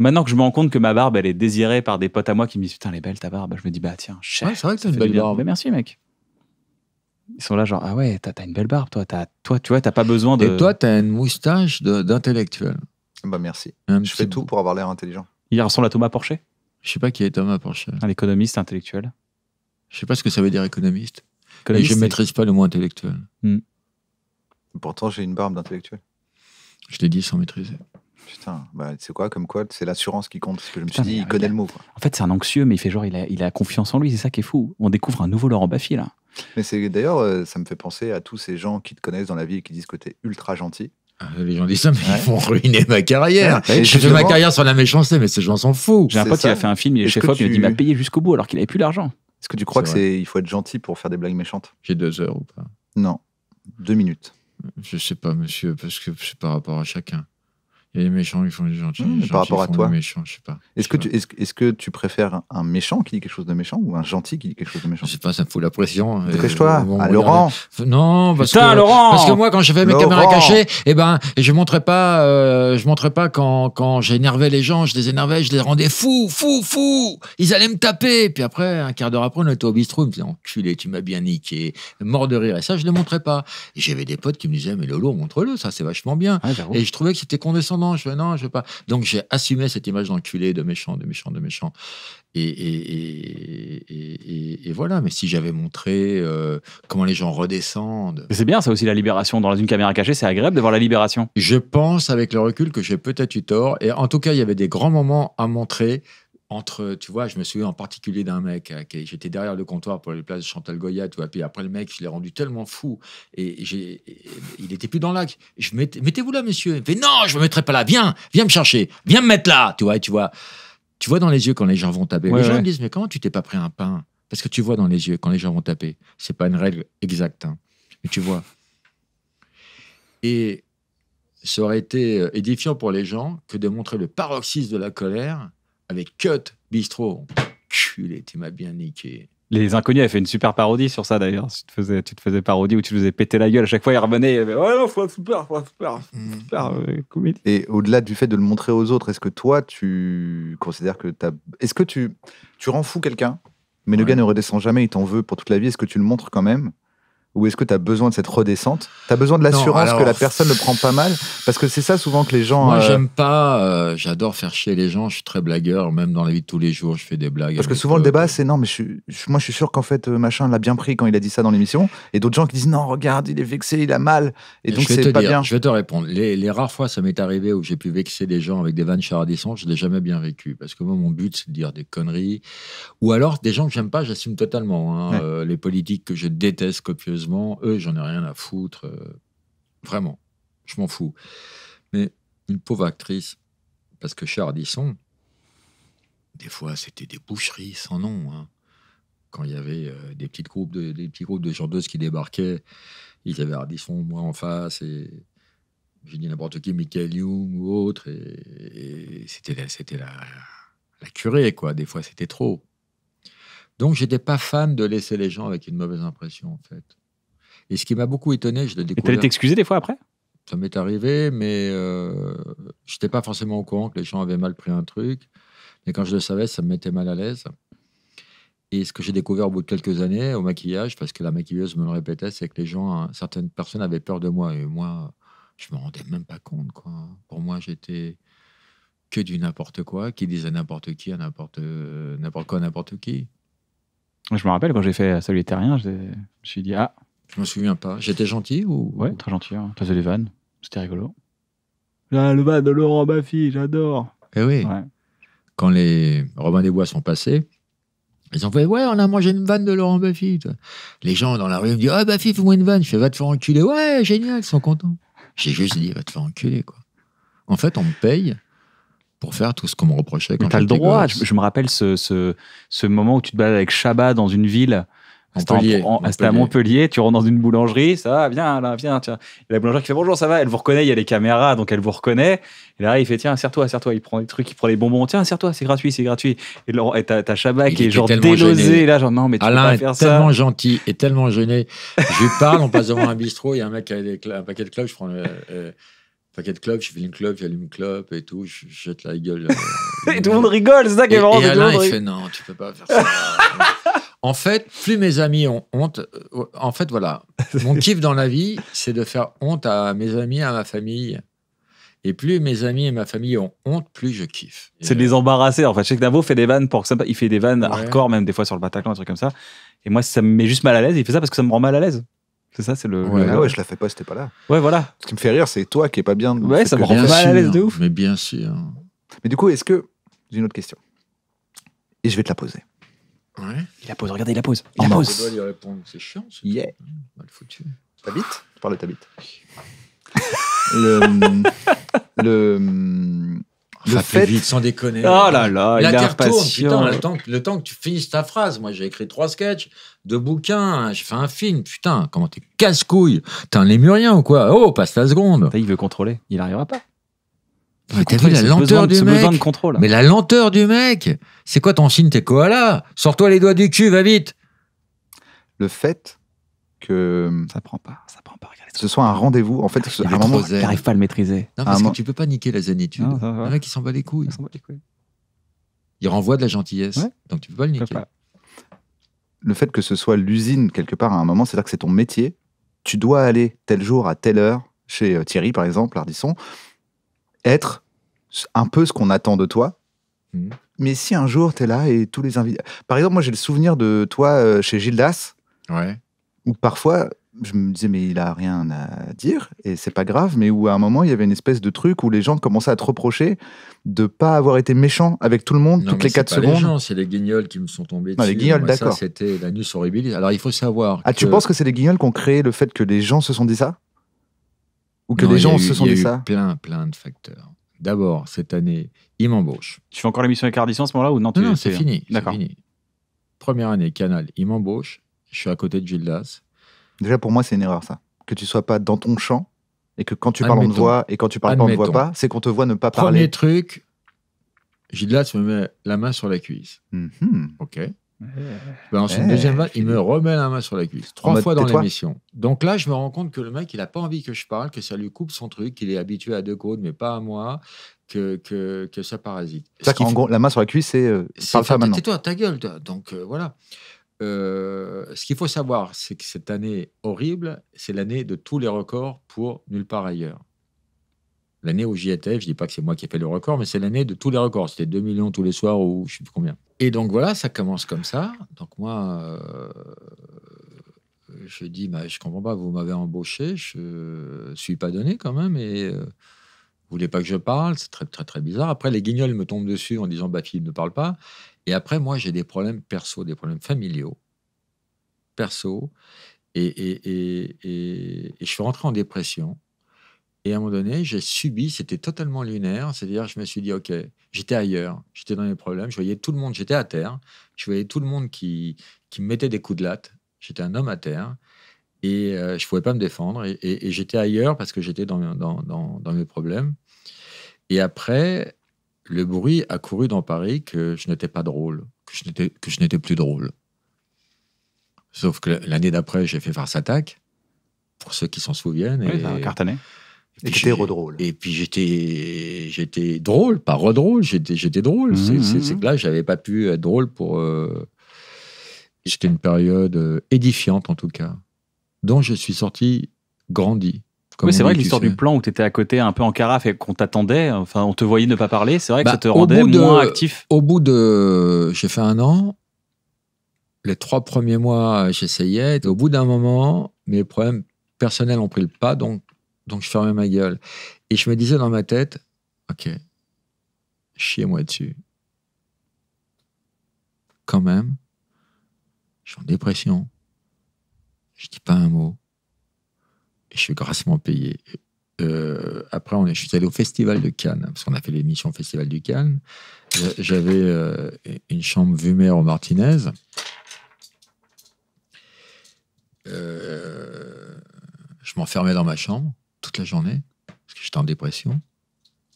Maintenant que je me rends compte que ma barbe, elle est désirée par des potes à moi qui me disent Putain, elle est belle ta barbe. Je me dis Bah tiens, chef. Ouais, c'est vrai que t'as une belle barbe. merci, mec. Ils sont là, genre Ah ouais, t'as une belle barbe, toi. toi, tu vois, t'as pas besoin de. Et toi, t'as une moustache d'intellectuel. Bah, merci. je fais tout pour avoir l'air intelligent. Il ressemble à Thomas Porcher Je sais pas qui est Thomas Porcher. Un économiste intellectuel. Je sais pas ce que ça veut dire économiste. Je ne je maîtrise pas le mot intellectuel. Hmm. Pourtant, j'ai une barbe d'intellectuel. Je l'ai dit sans maîtriser. Putain, bah, c'est quoi comme quoi C'est l'assurance qui compte. Parce que je me suis dit, il connaît le mot. En fait, c'est un anxieux, mais il fait genre, il a, confiance en lui. C'est ça qui est fou. On découvre un nouveau Laurent Baffy, là. Mais c'est d'ailleurs, euh, ça me fait penser à tous ces gens qui te connaissent dans la vie et qui disent que es ultra gentil. Ah, les gens disent ça, mais ils vont ruiner ma carrière. je fais ma carrière sur la méchanceté, mais ces gens s'en foutent. J'ai un pote qui a fait un film, il est chef il m'a payé jusqu'au bout alors qu'il avait plus l'argent. Est-ce que tu crois que il faut être gentil pour faire des blagues méchantes J'ai deux heures ou pas Non, deux minutes. Je sais pas, monsieur, parce que c'est par rapport à chacun les méchants ils font des gentils. par rapport à toi. je pas. Est-ce que, tu, est que tu préfères un méchant qui dit quelque chose de méchant ou un gentil qui dit quelque chose de méchant Je sais pas, ça me fout la pression. Hein. Dépêche-toi, euh, à Laurent. Non, parce Putain, que, Laurent parce que moi, quand j'avais mes caméras cachées, eh ben, je montrais pas, euh, je montrais pas quand, j'énervais les gens, je les énervais, je les rendais fous, fous, fous. Ils allaient me taper. Puis après, un quart d'heure après, on était au bistrot, ils me disaient, enculé, tu m'as bien niqué, mort de rire. Et ça, je le montrais pas. j'avais des potes qui me disaient, mais Lolo, montre-le, ça, c'est vachement bien. et je trouvais que c'était condescendant je non, pas. Donc j'ai assumé cette image d'enculé, de méchant, de méchant, de méchant. Et, et, et, voilà, mais si j'avais montré euh, comment les gens redescendent. C'est bien, ça aussi, la libération. Dans une caméra cachée, c'est agréable de voir la libération. Je pense, avec le recul, que j'ai peut-être eu tort. Et en tout cas, il y avait des grands moments à montrer entre, tu vois, je me souviens en particulier d'un mec, euh, qui j'étais derrière le comptoir pour les places de Chantal Goya, tu vois, puis après le mec, je l'ai rendu tellement fou, et j'ai, il était plus dans l'axe Je mettez-vous là, monsieur. Il non, je me mettrai pas là, viens, viens me chercher, viens me mettre là, tu vois, tu vois. Tu vois dans les yeux quand les gens vont taper. les gens me disent, mais comment tu t'es pas pris un pain Parce que tu vois dans les yeux quand les gens vont taper. C'est pas une règle exacte, hein. mais tu vois. Et ça aurait été euh, édifiant pour les gens que de montrer le paroxysme de la colère avec Cut Bistrot, Culé, tu m'as bien niqué. Les Inconnus avaient fait une super parodie sur ça d'ailleurs. Tu te faisais, tu faisais parodie où tu faisais péter la gueule. À chaque fois, ils revenaient. Ouais, non, super, super, mm. super, euh, Et au-delà du fait de le montrer aux autres, est-ce que toi, tu considères que tu as Est-ce que tu, tu rends fou quelqu'un, mais le gars ne redescend jamais, il t'en veut pour toute la vie. Est-ce que tu le montres quand même ou est-ce que tu as besoin de cette redescente Tu as besoin de l'assurance que la personne ne prend pas mal Parce que c'est ça souvent que les gens. Moi, euh, j'aime pas, euh, j'adore faire chier les gens, je suis très blagueur, même dans la vie de tous les jours, je fais des blagues. Parce que souvent, le débat, c'est non, mais moi, je suis sûr qu'en fait, euh, machin l'a bien pris quand il a dit ça dans l'émission. Et d'autres gens qui disent non, regarde, il est vexé, il a mal. Et, donc, c'est pas bien. Je vais te répondre. Les, rares fois, ça m'est arrivé où j'ai pu vexer des gens avec des vannes charadissantes, je l'ai jamais bien vécu. Parce que moi, mon but, c'est de dire des conneries. Ou alors, des gens que j'aime pas, j'assume totalement. Hein. les politiques que je déteste copieusement eux, j'en ai rien à foutre. Euh, vraiment, je m'en fous. Mais une pauvre actrice, parce que chez Ardisson, des fois, c'était des boucheries sans nom. Hein. Quand il y avait euh, des, petites groupes de, des petits groupes de chanteuses qui débarquaient, ils avaient Ardisson, moi en face, et j'ai dit n'importe qui, Michael Young ou autre, et, c'était, c'était la, la curée, quoi. Des fois, c'était trop. Donc, j'étais pas fan de laisser les gens avec une mauvaise impression, en fait. Et ce qui m'a beaucoup étonné, je l'ai découvert. Et t'excuser des fois après Ça m'est arrivé, mais euh, je n'étais pas forcément au courant que les gens avaient mal pris un truc. Mais quand je le savais, ça me mettait mal à l'aise. Et ce que j'ai découvert au bout de quelques années au maquillage, parce que la maquilleuse me le répétait, c'est que les gens, hein, certaines personnes avaient peur de moi. Et moi, je me rendais même pas compte. Quoi. Pour moi, j'étais que du n'importe quoi, qui disait n'importe qui à n'importe n'importe quoi, n'importe qui. Je me rappelle quand j'ai fait Salut les je me suis dit ah, je me souviens pas. J'étais gentil ou Ouais, très gentil. Hein. Tu faisais les vannes. C'était rigolo. La le van de Laurent Baffy, j'adore. Eh oui. Quand les Robin des Bois sont passés, ils ont fait Ouais, on a mangé une vanne de Laurent Baffy. Les gens dans la rue me disent Ah, oh, Baffy, fais-moi une vanne. Je fais Va te faire enculer. Ouais, génial, ils sont contents. J'ai juste dit Va te faire enculer, quoi. En fait, on me paye pour faire tout ce qu'on me reprochait quand tu t'as le droit. Je, me rappelle ce, ce, ce, moment où tu te balades avec Chabat dans une ville c'était à Montpellier, tu rentres dans une boulangerie, ça va, viens, là, viens, tiens. la boulangerie qui fait bonjour, ça va, elle vous reconnaît, il y a les caméras, donc elle vous reconnaît. Et là, il fait tiens, serre-toi, serre-toi. Il prend des trucs, il prend les bonbons, tiens, serre-toi, c'est gratuit, c'est gratuit. Et t'as Chabat qui est genre délosé, là, genre non, mais tu Alain peux pas faire ça. tellement gentil et tellement gêné. Je lui parle, on passe devant un bistrot, il y a un mec qui a un paquet de clopes, je prends le. Euh, paquet de clopes, je fais une club, j'allume une club et tout, je jette la gueule. Euh, et tout le monde rigole, c'est ça qui est marrant. Et, et Alain, il fait non, tu peux pas faire ça. En fait, plus mes amis ont honte, euh, en fait, voilà, mon kiff dans la vie, c'est de faire honte à mes amis, à ma famille. Et plus mes amis et ma famille ont honte, plus je kiffe. C'est de les euh, embarrasser. En fait, que Davo fait des vannes pour que ça. Il fait des vannes hardcore, même des fois sur le Bataclan, un truc comme ça. Et moi, ça me met juste mal à l'aise. Il fait ça parce que ça me rend mal à l'aise. C'est ça, c'est le. Ah ouais, je la fais pas, c'était pas là. Ouais, voilà. Ce qui me fait rire, c'est toi qui est pas bien. Ouais, ça me rend mal à l'aise de ouf. Mais bien sûr. Mais du coup, est-ce que. J'ai une autre question. Et je vais te la poser. Ouais. Il la pose, regardez, il la pose. Il la pose. il dois lui répondre, c'est chiant. Ce yeah. Mal hein. bah, foutu. Ta bite Tu parles de ta bite. le. le le fait... vite, sans déconner. oh là là, la il terre tourne, putain, le temps, le temps, que tu finisses ta phrase. Moi, j'ai écrit trois sketchs, deux bouquins, hein. j'ai fait un film. Putain, comment t'es casse-couille T'es un lémurien ou quoi Oh, passe la seconde. Il veut contrôler, il n'arrivera pas. T'as vu la lenteur du mec Mais la lenteur du mec C'est quoi ton signe, t'es koala Sors-toi les doigts du cul, va vite Le fait que... Ça prend pas, ça prend pas. ce soit un rendez-vous, en fait, ah, à un moment... pas à le maîtriser. Non, parce que tu peux pas niquer la zénitude. Il mec, il s'en va les couilles. Il, renvoie de la gentillesse, donc tu peux pas le niquer. Le fait que ce soit l'usine, quelque part, à un moment, c'est-à-dire que c'est ton métier. Tu dois aller tel jour à telle heure, chez euh, Thierry, par exemple, Ardisson être un peu ce qu'on attend de toi. Hmm. Mais si un jour tu es là et tous les invités. Par exemple, moi j'ai le souvenir de toi euh, chez Gildas. Ouais. Où parfois je me disais, mais il a rien à dire et c'est pas grave, mais où à un moment il y avait une espèce de truc où les gens commençaient à te reprocher de pas avoir été méchant avec tout le monde toutes les 4 secondes. Les gens, c'est les guignols qui me sont tombés Les guignols, d'accord. C'était l'anus horribilis. Alors il faut savoir. Ah, tu penses que c'est les guignols qui ont créé le fait que les gens se sont dit ça ou que les gens se sont dit ça Il y a plein, plein de facteurs. D'abord, cette année, il m'embauche. Tu fais encore l'émission avec Ardisson à ce moment-là ou non, Non, c'est fini. D'accord. Première année, Canal, il m'embauche. Je suis à côté de Gildas. Déjà, pour moi, c'est une erreur, ça. Que tu sois pas dans ton champ et que quand tu parles, on te et quand tu parles, pas, pas, c'est qu'on te voit ne pas parler. Premier truc, Gildas me met la main sur la cuisse. Mhm. Ok. Eh, deuxième il me remet la main sur la cuisse. Trois fois dans l'émission. Donc là, je me rends compte que le mec, il n'a pas envie que je parle, que ça lui coupe son truc, qu'il est habitué à deux côtes, mais pas à moi, que, que, ça parasite. la main sur la cuisse, c'est. Euh, ça maintenant. toi ta gueule. Donc euh, voilà. Euh, ce qu'il faut savoir, c'est que cette année horrible, c'est l'année de tous les records pour nulle part ailleurs. L'année où j'y étais, je dis pas que c'est moi qui ai fait le record, mais c'est l'année de tous les records. C'était 2 millions tous les soirs ou je sais plus combien. Et donc voilà, ça commence comme ça. Donc moi, euh, je dis, je bah, je comprends pas, vous m'avez embauché, je suis pas donné quand même, et vous euh, vous voulez pas que je parle, c'est très très très bizarre. Après, les guignols me tombent dessus en disant, bah Philippe ne parle pas. Et après, moi, j'ai des problèmes perso, des problèmes familiaux, perso, et, et je suis rentré en dépression. Et à un moment donné, j'ai subi, c'était totalement lunaire, c'est-à-dire je me suis dit, OK, j'étais ailleurs, j'étais dans mes problèmes, je voyais tout le monde, j'étais à terre, je voyais tout le monde qui, qui mettait des coups de latte, j'étais un homme à terre, et euh, je ne pouvais pas me défendre, et, j'étais ailleurs parce que j'étais dans, dans, dans, mes problèmes. Et après, le bruit a couru dans Paris que je n'étais pas drôle, que je n'étais plus drôle. Sauf que l'année d'après, j'ai fait Farce attaque pour ceux qui s'en souviennent. Oui, et, J'étais redrôle. Et puis j'étais, j'étais drôle, pas redrôle, j'étais, j'étais drôle. c'est, mmh, mmh, mmh. que là, j'avais pas pu être drôle pour. J'étais euh, C'était une période euh, édifiante en tout cas, dont je suis sorti grandi. Oui, c'est vrai que l'histoire du plan où tu étais à côté un peu en carafe et qu'on t'attendait, enfin on te voyait ne pas parler, c'est vrai que bah, ça te rendait moins actif. Au bout de. J'ai fait un an, les trois premiers mois j'essayais, au bout d'un moment, mes problèmes personnels ont pris le pas, donc donc je fermais ma gueule. Et je me disais dans ma tête, ok, chiez-moi dessus. Quand même, je suis en dépression. Je dis pas un mot. Et je suis grassement payé. Euh, après, on est, je suis allé au Festival de Cannes, hein, parce qu'on a fait l'émission Festival du Cannes. J'avais euh, une chambre vumère au Martinez. Euh, je m'enfermais dans ma chambre toute la journée, parce que j'étais en dépression.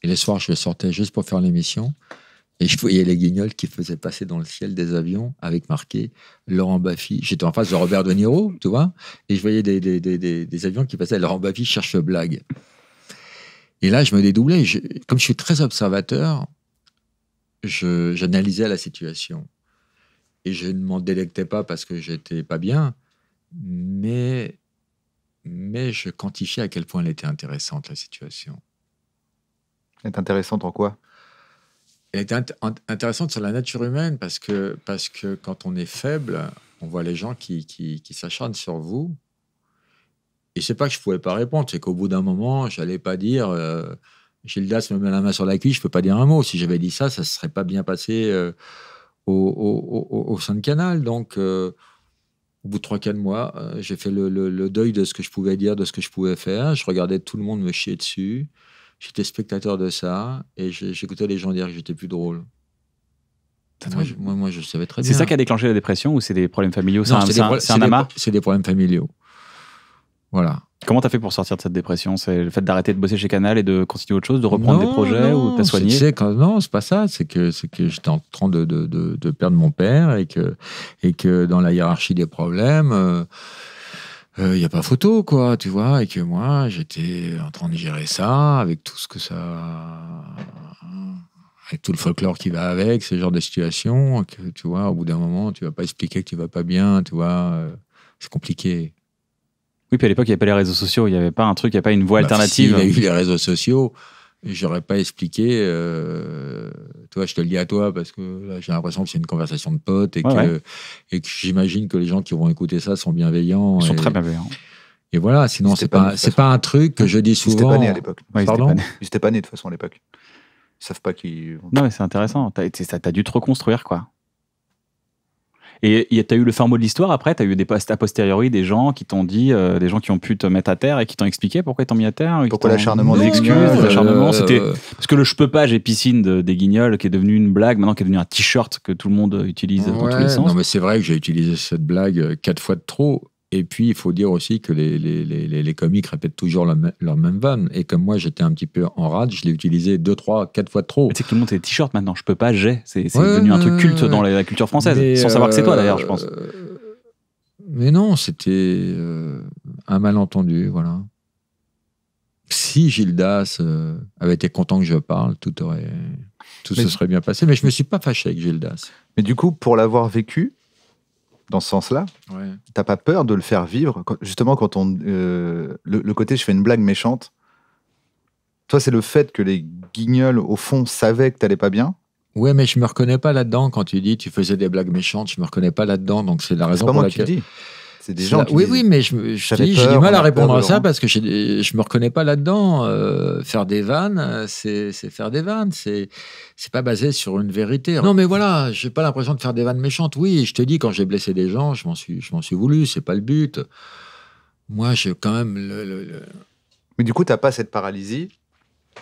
Et les soirs, je sortais juste pour faire l'émission. Et je voyais les guignols qui faisaient passer dans le ciel des avions avec marqué Laurent Baffy. J'étais en face de Robert De Niro, tu vois. Et je voyais des, avions qui passaient Laurent Baffy cherche blague. Et là, je me dédoublais. comme je suis très observateur, j'analysais la situation. Et je ne m'en délectais pas parce que j'étais pas bien, mais mais je quantifiais à quel point elle était intéressante, la situation. Elle est intéressante en quoi Elle est intéressante sur la nature humaine, parce que, parce que quand on est faible, on voit les gens qui, qui, s'acharnent sur vous. Et c'est pas que je pouvais pas répondre, c'est qu'au bout d'un moment, j'allais pas dire euh, Gildas me met la main sur la cuisse, je peux pas dire un mot. Si j'avais dit ça, ça serait pas bien passé euh, au, sein de Canal. Donc. Euh, au bout de 3-4 mois, euh, j'ai fait le, deuil de ce que je pouvais dire, de ce que je pouvais faire. Je regardais tout le monde me chier dessus. J'étais spectateur de ça et j'écoutais les gens dire que j'étais plus drôle. Moi je, savais très bien. C'est ça qui a déclenché la dépression ou c'est des problèmes familiaux C'est un, C'est des problèmes familiaux. Voilà. Comment t'as fait pour sortir de cette dépression C'est le fait d'arrêter de bosser chez Canal et de continuer autre chose, de reprendre des projets non, ou t'as c'est, Non, c'est pas ça. C'est que, c'est que j'étais en train de, perdre mon père et que, et que dans la hiérarchie des problèmes, il euh, n'y euh, a pas photo, quoi, tu vois. Et que moi, j'étais en train de gérer ça avec tout ce que ça. Avec tout le folklore qui va avec, ce genre de situation. Que, tu vois, au bout d'un moment, tu vas pas expliquer que tu vas pas bien, tu vois. Euh, c'est compliqué. Oui, puis à l'époque, il n'y avait pas les réseaux sociaux, il n'y avait pas un truc, il n'y avait pas une voie bah, alternative. il y a eu les réseaux sociaux, j'aurais pas expliqué. Euh, toi, je te le dis à toi parce que j'ai l'impression que c'est une conversation de potes et que, j'imagine que les gens qui vont écouter ça sont bienveillants. Ils sont très bienveillants. Et voilà, sinon, c'est pas, c'est pas un truc que je dis souvent. Ils n'étaient pas nés à l'époque. Ils n'étaient pas nés de toute façon à l'époque. Ils savent pas qui. Non, mais c'est intéressant. Tu as dû te reconstruire, quoi. Et tu as eu le fin de l'histoire après Tu as eu des postes a posteriori des gens qui t'ont dit, euh, des gens qui ont pu te mettre à terre et qui t'ont expliqué pourquoi ils t'ont mis à terre Pourquoi l'acharnement Des excuses, euh, l'acharnement. Euh, c'était parce que le je peux pas, j'ai piscine des guignols qui est devenu une blague, maintenant qui est devenu un t-shirt que tout le monde utilise dans tous les sens. Non, mais c'est vrai que j'ai utilisé cette blague quatre fois de trop. Et puis, il faut dire aussi que les, les, les, les comiques répètent toujours leur, même vanne. Et comme moi, j'étais un petit peu en rade, je l'ai utilisé deux, trois, quatre fois de trop. C'est que tout le monde des t shirts maintenant. Je peux pas, j'ai. C'est devenu un truc culte dans la, culture française. Sans savoir que c'est toi, euh, d'ailleurs, je pense. Euh, mais non, c'était euh, un malentendu, voilà. Si Gildas avait été content que je parle, tout aurait, tout se serait bien passé. Mais je me suis pas fâché avec Gildas. Mais du coup, pour l'avoir vécu, dans ce sens-là. T'as pas peur de le faire vivre, justement quand on euh, le, côté je fais une blague méchante. Toi, c'est le fait que les guignols au fond savaient que t'allais pas bien. Ouais, mais je me reconnais pas là-dedans quand tu dis tu faisais des blagues méchantes. Je me reconnais pas là-dedans, donc c'est la raison pour laquelle. dis des gens Oui, oui, mais je, dis, j'ai du mal à répondre à ça parce que je ne me reconnais pas là-dedans. Euh, faire des vannes, c'est faire des vannes. C'est pas basé sur une vérité. Non, mais voilà, j'ai pas l'impression de faire des vannes méchantes. Oui, je te dis, quand j'ai blessé des gens, je m'en suis, je m'en suis voulu. C'est pas le but. Moi, j'ai quand même le, Mais du coup, tu n'as pas cette paralysie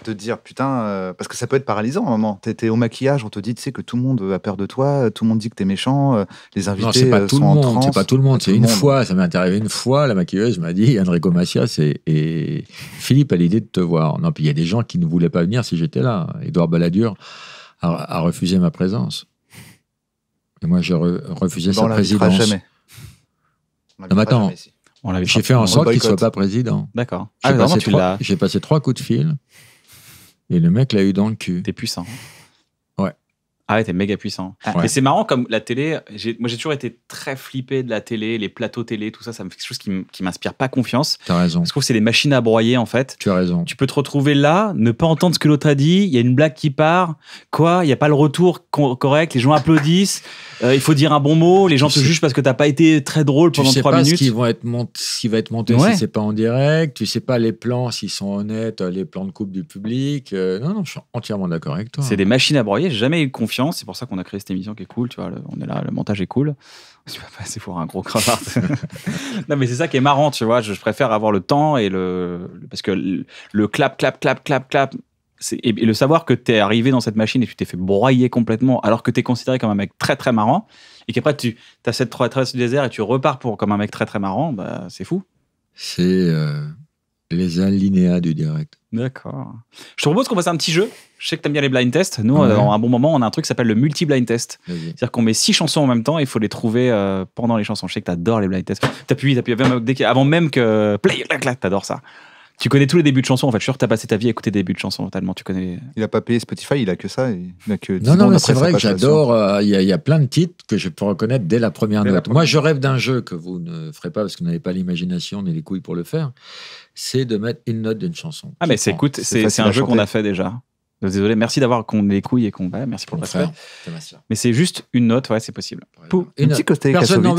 de dire putain, euh, parce que ça peut être paralysant à un moment. étais au maquillage, on te dit tu sais que tout le monde a peur de toi, tout le monde dit que t'es méchant, euh, les invités non, c'est pas euh, tout sont le monde, C'est pas tout le monde, c'est une fois, ça m'est arrivé une fois, la maquilleuse m'a dit André Macias et, et Philippe a l'idée de te voir. Non, puis il y a des gens qui ne voulaient pas venir si j'étais là. Edouard Balladur a, refusé ma présence. Et moi, j'ai refusé bon, bah, sa on présidence. Jamais. non, mais attends, j'ai fait en sorte qu'il soit pas président. D'accord. Ah, j'ai passé, trois coups de fil. Et le mec l'a eu dans le cul. T'es puissant. Ah ouais, t'es méga puissant. Et c'est marrant comme la télé, moi j'ai toujours été très flippé de la télé, les plateaux télé, tout ça, ça me fait quelque chose qui m'inspire pas confiance. T'as raison. Je trouve que c'est des machines à broyer en fait. Tu as raison. Tu peux te retrouver là, ne pas entendre ce que l'autre a dit, il y a une blague qui part, quoi, il n'y a pas le retour correct, les gens applaudissent, euh, il faut dire un bon mot, les gens te jugent parce que t'as pas été très drôle pendant trois minutes. Tu sais pas ce qui, être va être monté si c'est pas en direct, tu sais pas les plans, s'ils sont honnêtes, euh, les plans de coupe du public. Euh, non, non, je suis entièrement d'accord avec toi. C'est des machines à broyer, j'ai jamais eu confiance c'est pour ça qu'on a créé cette émission qui est cool. Tu vois, on est là, le montage est cool. Tu vas de pour un gros cravate. non, mais c'est ça qui est marrant, tu vois. Je, préfère avoir le temps et le. Parce que le, clap, clap, clap, clap, clap. Et, le savoir que t'es arrivé dans cette machine et tu t'es fait broyer complètement, alors que t'es considéré comme un mec très très marrant, et qu'après tu as cette traversée du désert et tu repars pour comme un mec très très marrant, bah, c'est fou. C'est. Euh, les alinéas du direct. D'accord. Je te propose qu'on fasse un petit jeu. Je sais que t'aimes bien les blind tests. Nous, euh, à un bon moment, on a un truc qui s'appelle le multi-blind test. C'est-à-dire qu'on met six chansons en même temps et il faut les trouver euh, pendant les chansons. Je sais que t'adores les blind tests. T'appuies, t'appuies, avant même que play, clac, clac, t'adores ça. Tu connais tous les débuts de chansons, en fait. Je suis sûr que tu as passé ta vie à écouter des débuts de chansons, totalement tu connais. Il n'a pas payé Spotify, il a que ça. que non, non, mais c'est vrai que j'adore. Euh, il y, a plein de titres que je peux reconnaître dès la première note. Moi, je rêve d'un jeu que vous ne ferez pas parce que vous n'avez pas l'imagination ni les couilles pour le faire. C'est de mettre une note d'une chanson. Ah, mais écoute, c'est, un jeu qu'on a fait déjà. désolé, merci d'avoir qu'on les couilles et qu'on. merci pour le respect. Mais c'est juste une note, ouais, c'est possible. une un, petit côté Personne un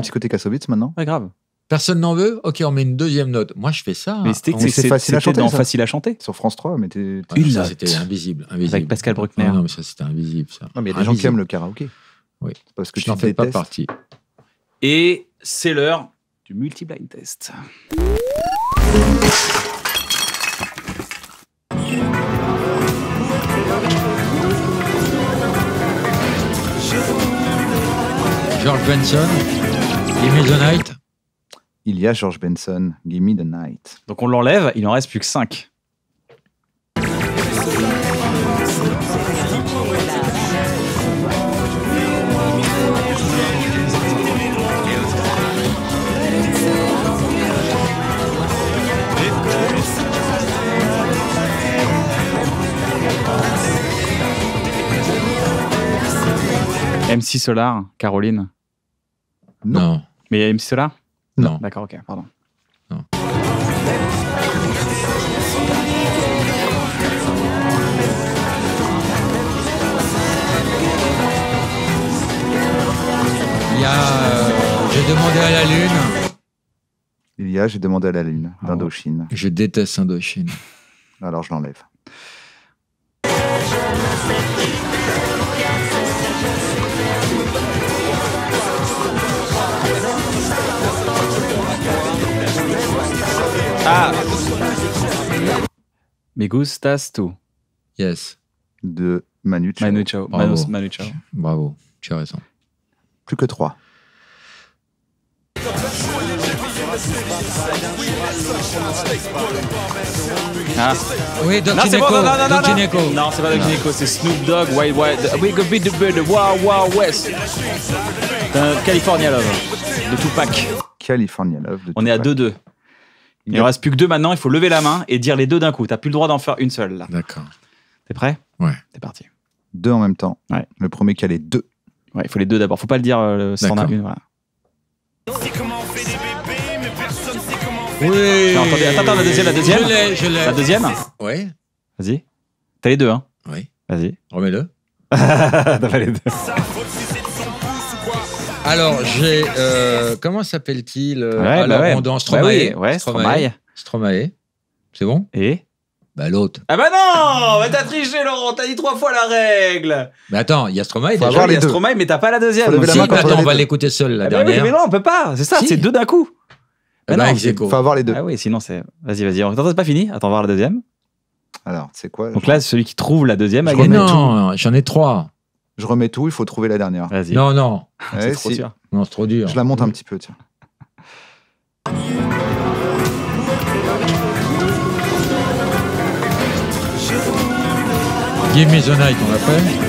petit côté maintenant. Ouais, grave. Personne n'en veut Ok, on met une deuxième note. Moi, je fais ça. Mais c'était c'est facile à chanter. facile à chanter. Sur France 3, mais c'était invisible, invisible, Avec Pascal Bruckner. Non, mais ça, c'était invisible. Non, mais il y a des gens qui aiment le karaoké. Oui. Parce que je n'en fais pas partie. Et c'est l'heure du multi-blind test. George Benson, les Maisonites il y a George Benson, Give Me the Night. Donc on l'enlève, il en reste plus que 5. MC Solar, Caroline Non. Mais MC Solar non. D'accord, ok, pardon. Il y a euh, J'ai demandé à la Lune. Il y a J'ai demandé à la Lune d'Indochine. Ah je déteste Indochine. Alors je l'enlève. Me gustas tu. Yes. De Manu Chao. Manu Chao. Bravo. Tu as raison. Plus que 3 Ah. Oui, Doc non, Gineco. non, non, non, non, c'est pas Doc Gineco, c'est Snoop Dogg, Wild Wild. We go beat the bird, Wild Wild West. California Love de Tupac. California Love de On est à 2-2. Il ne reste plus que deux maintenant. Il faut lever la main et dire les deux d'un coup. Tu n'as plus le droit d'en faire une seule. là. D'accord. T'es prêt Ouais. t'es parti. Deux en même temps. Ouais. Le premier qui a les deux. Ouais, il faut les deux d'abord. Faut pas le dire euh, sans la une. Voilà. Oui. Non, attendez, attends, attends, la deuxième, la deuxième. Je je La deuxième Ouais. Vas-y. T'as les deux, hein Oui. Vas-y. Remets-le. T'as pas les deux. Alors, j'ai. Euh, comment s'appelle-t-il euh, ouais, bah Alors, bah ouais. on bah Stromae. ouais, Stromae. Stromae. C'est bon Et Bah, l'autre. Ah, bah non bah T'as triché, Laurent, t'as dit trois fois la règle Mais attends, il y a Stromae Faut déjà. Il y a Stromae, mais t'as pas la deuxième. Si, la attends, on va l'écouter seul, la ah bah dernière. mais non, on peut pas, c'est ça, c'est deux d'un coup. Bah non, il faut avoir les deux. Ah oui, sinon c'est. Vas-y, vas-y, Attends, c'est pas fini. Attends, voir la deuxième. Alors, c'est quoi Donc là, celui qui trouve la deuxième a gagné. Non, j'en ai trois. Je remets tout, il faut trouver la dernière. Vas-y. Non, non. c'est trop dur. Non, c'est trop dur. Je la monte un petit peu, tiens. Give me the night, on l'a fait.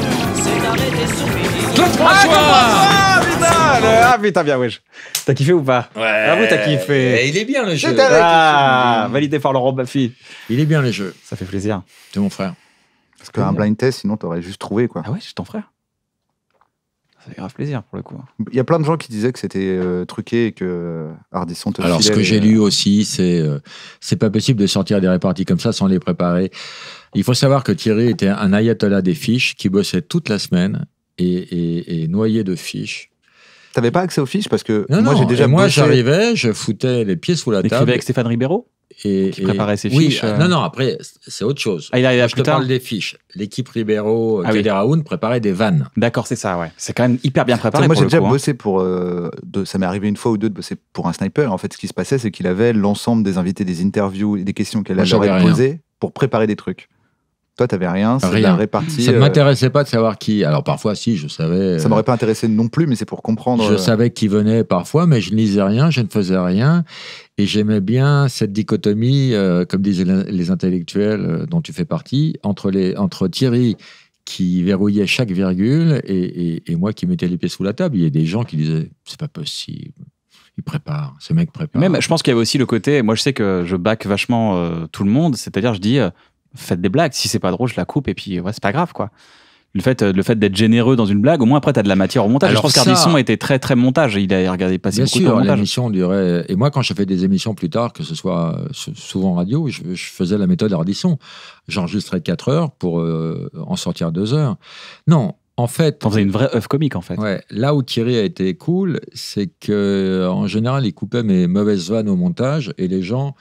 Claude François ah, putain Ah putain, bien, wesh. T'as kiffé ou pas Ouais. oui, t'as kiffé. il est bien le jeu. Ah, validé par Laurent Baffi. Il est bien le jeu. Ça fait plaisir. C'est mon frère. Parce qu'un blind test, sinon t'aurais juste trouvé quoi. Ah ouais, c'est ton frère. Ça fait grave plaisir pour le coup. Hein. Il y a plein de gens qui disaient que c'était euh, truqué et que Ardisson te Alors, ce que j'ai lu euh, aussi, c'est euh, c'est pas possible de sortir des réparties comme ça sans les préparer. Il faut savoir que Thierry était un ayatollah des fiches qui bossait toute la semaine et, noyé de fiches. Tu n'avais pas accès aux fiches parce que moi j'ai déjà. Moi j'arrivais, je foutais les pieds sous la table. avec Stéphane Ribeiro et, qui préparait ses fiches. Euh, euh. non, non, après, c'est autre chose. Ah, il je te parle des fiches. L'équipe Libéraux, euh, ah, oui. Raoun préparait des vannes. D'accord, c'est ça, ouais. C'est quand même hyper bien préparé. Moi, j'ai déjà hein. bossé pour. de, ça m'est arrivé une fois ou deux de bosser pour un sniper. En fait, ce qui se passait, c'est qu'il avait l'ensemble des invités, des interviews, des questions qu'elle allait posées pour préparer des trucs. Toi, t'avais rien, c'est réparti. Ça ne m'intéressait pas de savoir qui. Alors parfois, si, je savais. Ça m'aurait pas intéressé non plus, mais c'est pour comprendre. Je savais qui venait parfois, mais je ne lisais rien, je ne faisais rien. Et j'aimais bien cette dichotomie, euh, comme disent les intellectuels euh, dont tu fais partie, entre, les, entre Thierry qui verrouillait chaque virgule et, moi qui mettais les pieds sous la table. Il y a des gens qui disaient c'est pas possible. Il prépare, ce mec prépare. Même, je pense qu'il y avait aussi le côté, moi je sais que je bac vachement euh, tout le monde, c'est-à-dire je dis, faites des blagues, si c'est pas drôle, je la coupe et puis ouais, c'est pas grave quoi le fait, euh, le fait d'être généreux dans une blague, au moins après, tu as de la matière au montage. je pense qu'Ardisson était très, très montage. Il a regardé pas si beaucoup de montage. Et moi, quand je fais des émissions plus tard, que ce soit euh, souvent radio, je, faisais la méthode Ardisson. J'enregistrais 4 heures pour euh, en sortir 2 heures. Non, en fait. On faisait une vraie œuvre comique, en fait. Ouais, là où Thierry a été cool, c'est qu'en général, il coupait mes mauvaises vannes au montage et les gens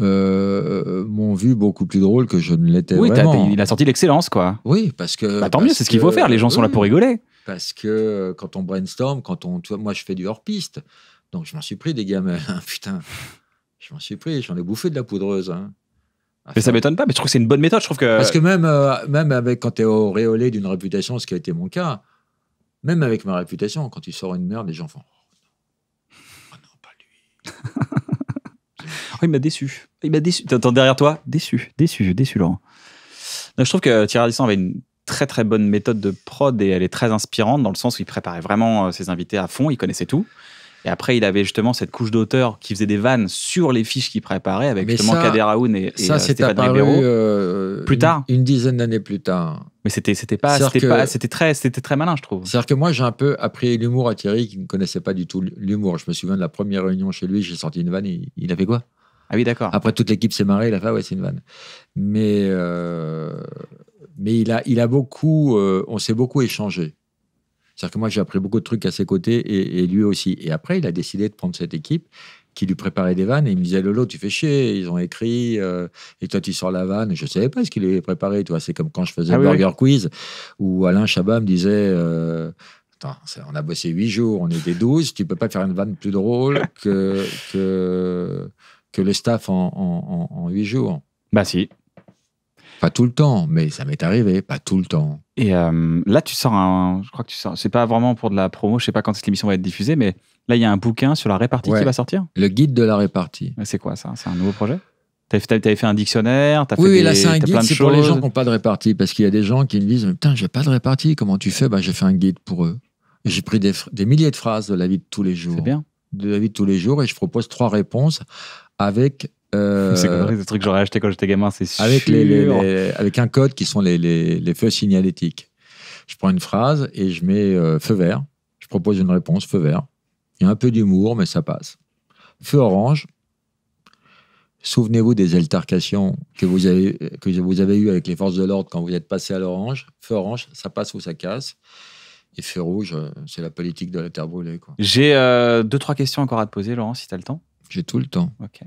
euh, m'ont vu beaucoup plus drôle que je ne l'étais oui, il a sorti l'excellence, quoi. Oui, parce que. Bah, tant mieux, c'est ce qu'il faut faire. Les gens sont là pour rigoler. Parce que euh, quand on brainstorm, quand on, moi, je fais du hors piste, donc je m'en suis pris des gamins. putain, je m'en suis pris. J'en ai bouffé de la poudreuse. Hein. Ah, mais ça m'étonne pas, mais je trouve que c'est une bonne méthode. Je trouve que... Parce que même, euh, même avec, quand tu es auréolé d'une réputation, ce qui a été mon cas, même avec ma réputation, quand tu sors une merde, les gens font oh, oh non, pas lui Oh, il m'a déçu. Il m'a déçu. T'entends derrière toi Déçu, déçu, déçu, Laurent. Donc, je trouve que Thierry Ardisson avait une très très bonne méthode de prod et elle est très inspirante dans le sens où il préparait vraiment euh, ses invités à fond, il connaissait tout. Et après, il avait justement cette couche d'auteur qui faisait des vannes sur les fiches qu'il préparait avec justement Kader Aoun et, ça, euh, Stéphane Ribeiro. Euh, plus tard. Une, dizaine d'années plus tard. Mais c'était c'était pas c'était très c'était très malin je trouve. C'est-à-dire que moi j'ai un peu appris l'humour à Thierry qui ne connaissait pas du tout l'humour. Je me souviens de la première réunion chez lui, j'ai senti une vanne. et il avait quoi ah oui, d'accord. Après, toute l'équipe s'est marrée, il a fait, ah ouais, c'est une vanne. Mais, euh, mais il, a, il a beaucoup, euh, on s'est beaucoup échangé. C'est-à-dire que moi, j'ai appris beaucoup de trucs à ses côtés et, lui aussi. Et après, il a décidé de prendre cette équipe qui lui préparait des vannes et il me disait Lolo, tu fais chier, ils ont écrit euh, et toi, tu sors la vanne. Je ne savais pas ce qu'il avait préparé, toi. C'est comme quand je faisais ah Burger Quiz où Alain Chabat me disait. Attends, on a bossé huit jours, on était 12, tu ne peux pas faire une vanne plus drôle que, que que le staff en huit jours. Bah si. Pas tout le temps, mais ça m'est arrivé, pas tout le temps. Et euh, là, tu sors un. Je crois que tu sors. C'est pas vraiment pour de la promo, je sais pas quand cette émission va être diffusée, mais là, il y a un bouquin sur la répartie qui va sortir. Le guide de la répartie. C'est quoi ça C'est un nouveau projet T'avais fait, un dictionnaire Oui, fait là, c'est un guide, c'est pour les gens qui n'ont pas de répartie, parce qu'il y a des gens qui me disent Putain, j'ai pas de répartie, comment tu fais bah, J'ai fait un guide pour eux. J'ai pris des, des milliers de phrases de la vie de tous les jours. C'est bien. De la vie de tous les jours, et je propose trois réponses avec. Euh, c'est des trucs que j'aurais acheté quand j'étais gamin, c'est Avec, les, avec un code qui sont les, les, feux signalétiques. Je prends une phrase et je mets euh, feu vert. Je propose une réponse, feu vert. Il y a un peu d'humour, mais ça passe. Feu orange. Souvenez-vous des altercations que vous avez, que vous avez eues avec les forces de l'ordre quand vous êtes passé à l'orange. Feu orange, ça passe ou ça casse. Et feu rouge, euh, c'est la politique de la terre brûlée. J'ai euh, deux, trois questions encore à te poser, Laurent, si tu as le temps. J'ai tout le temps. Ok.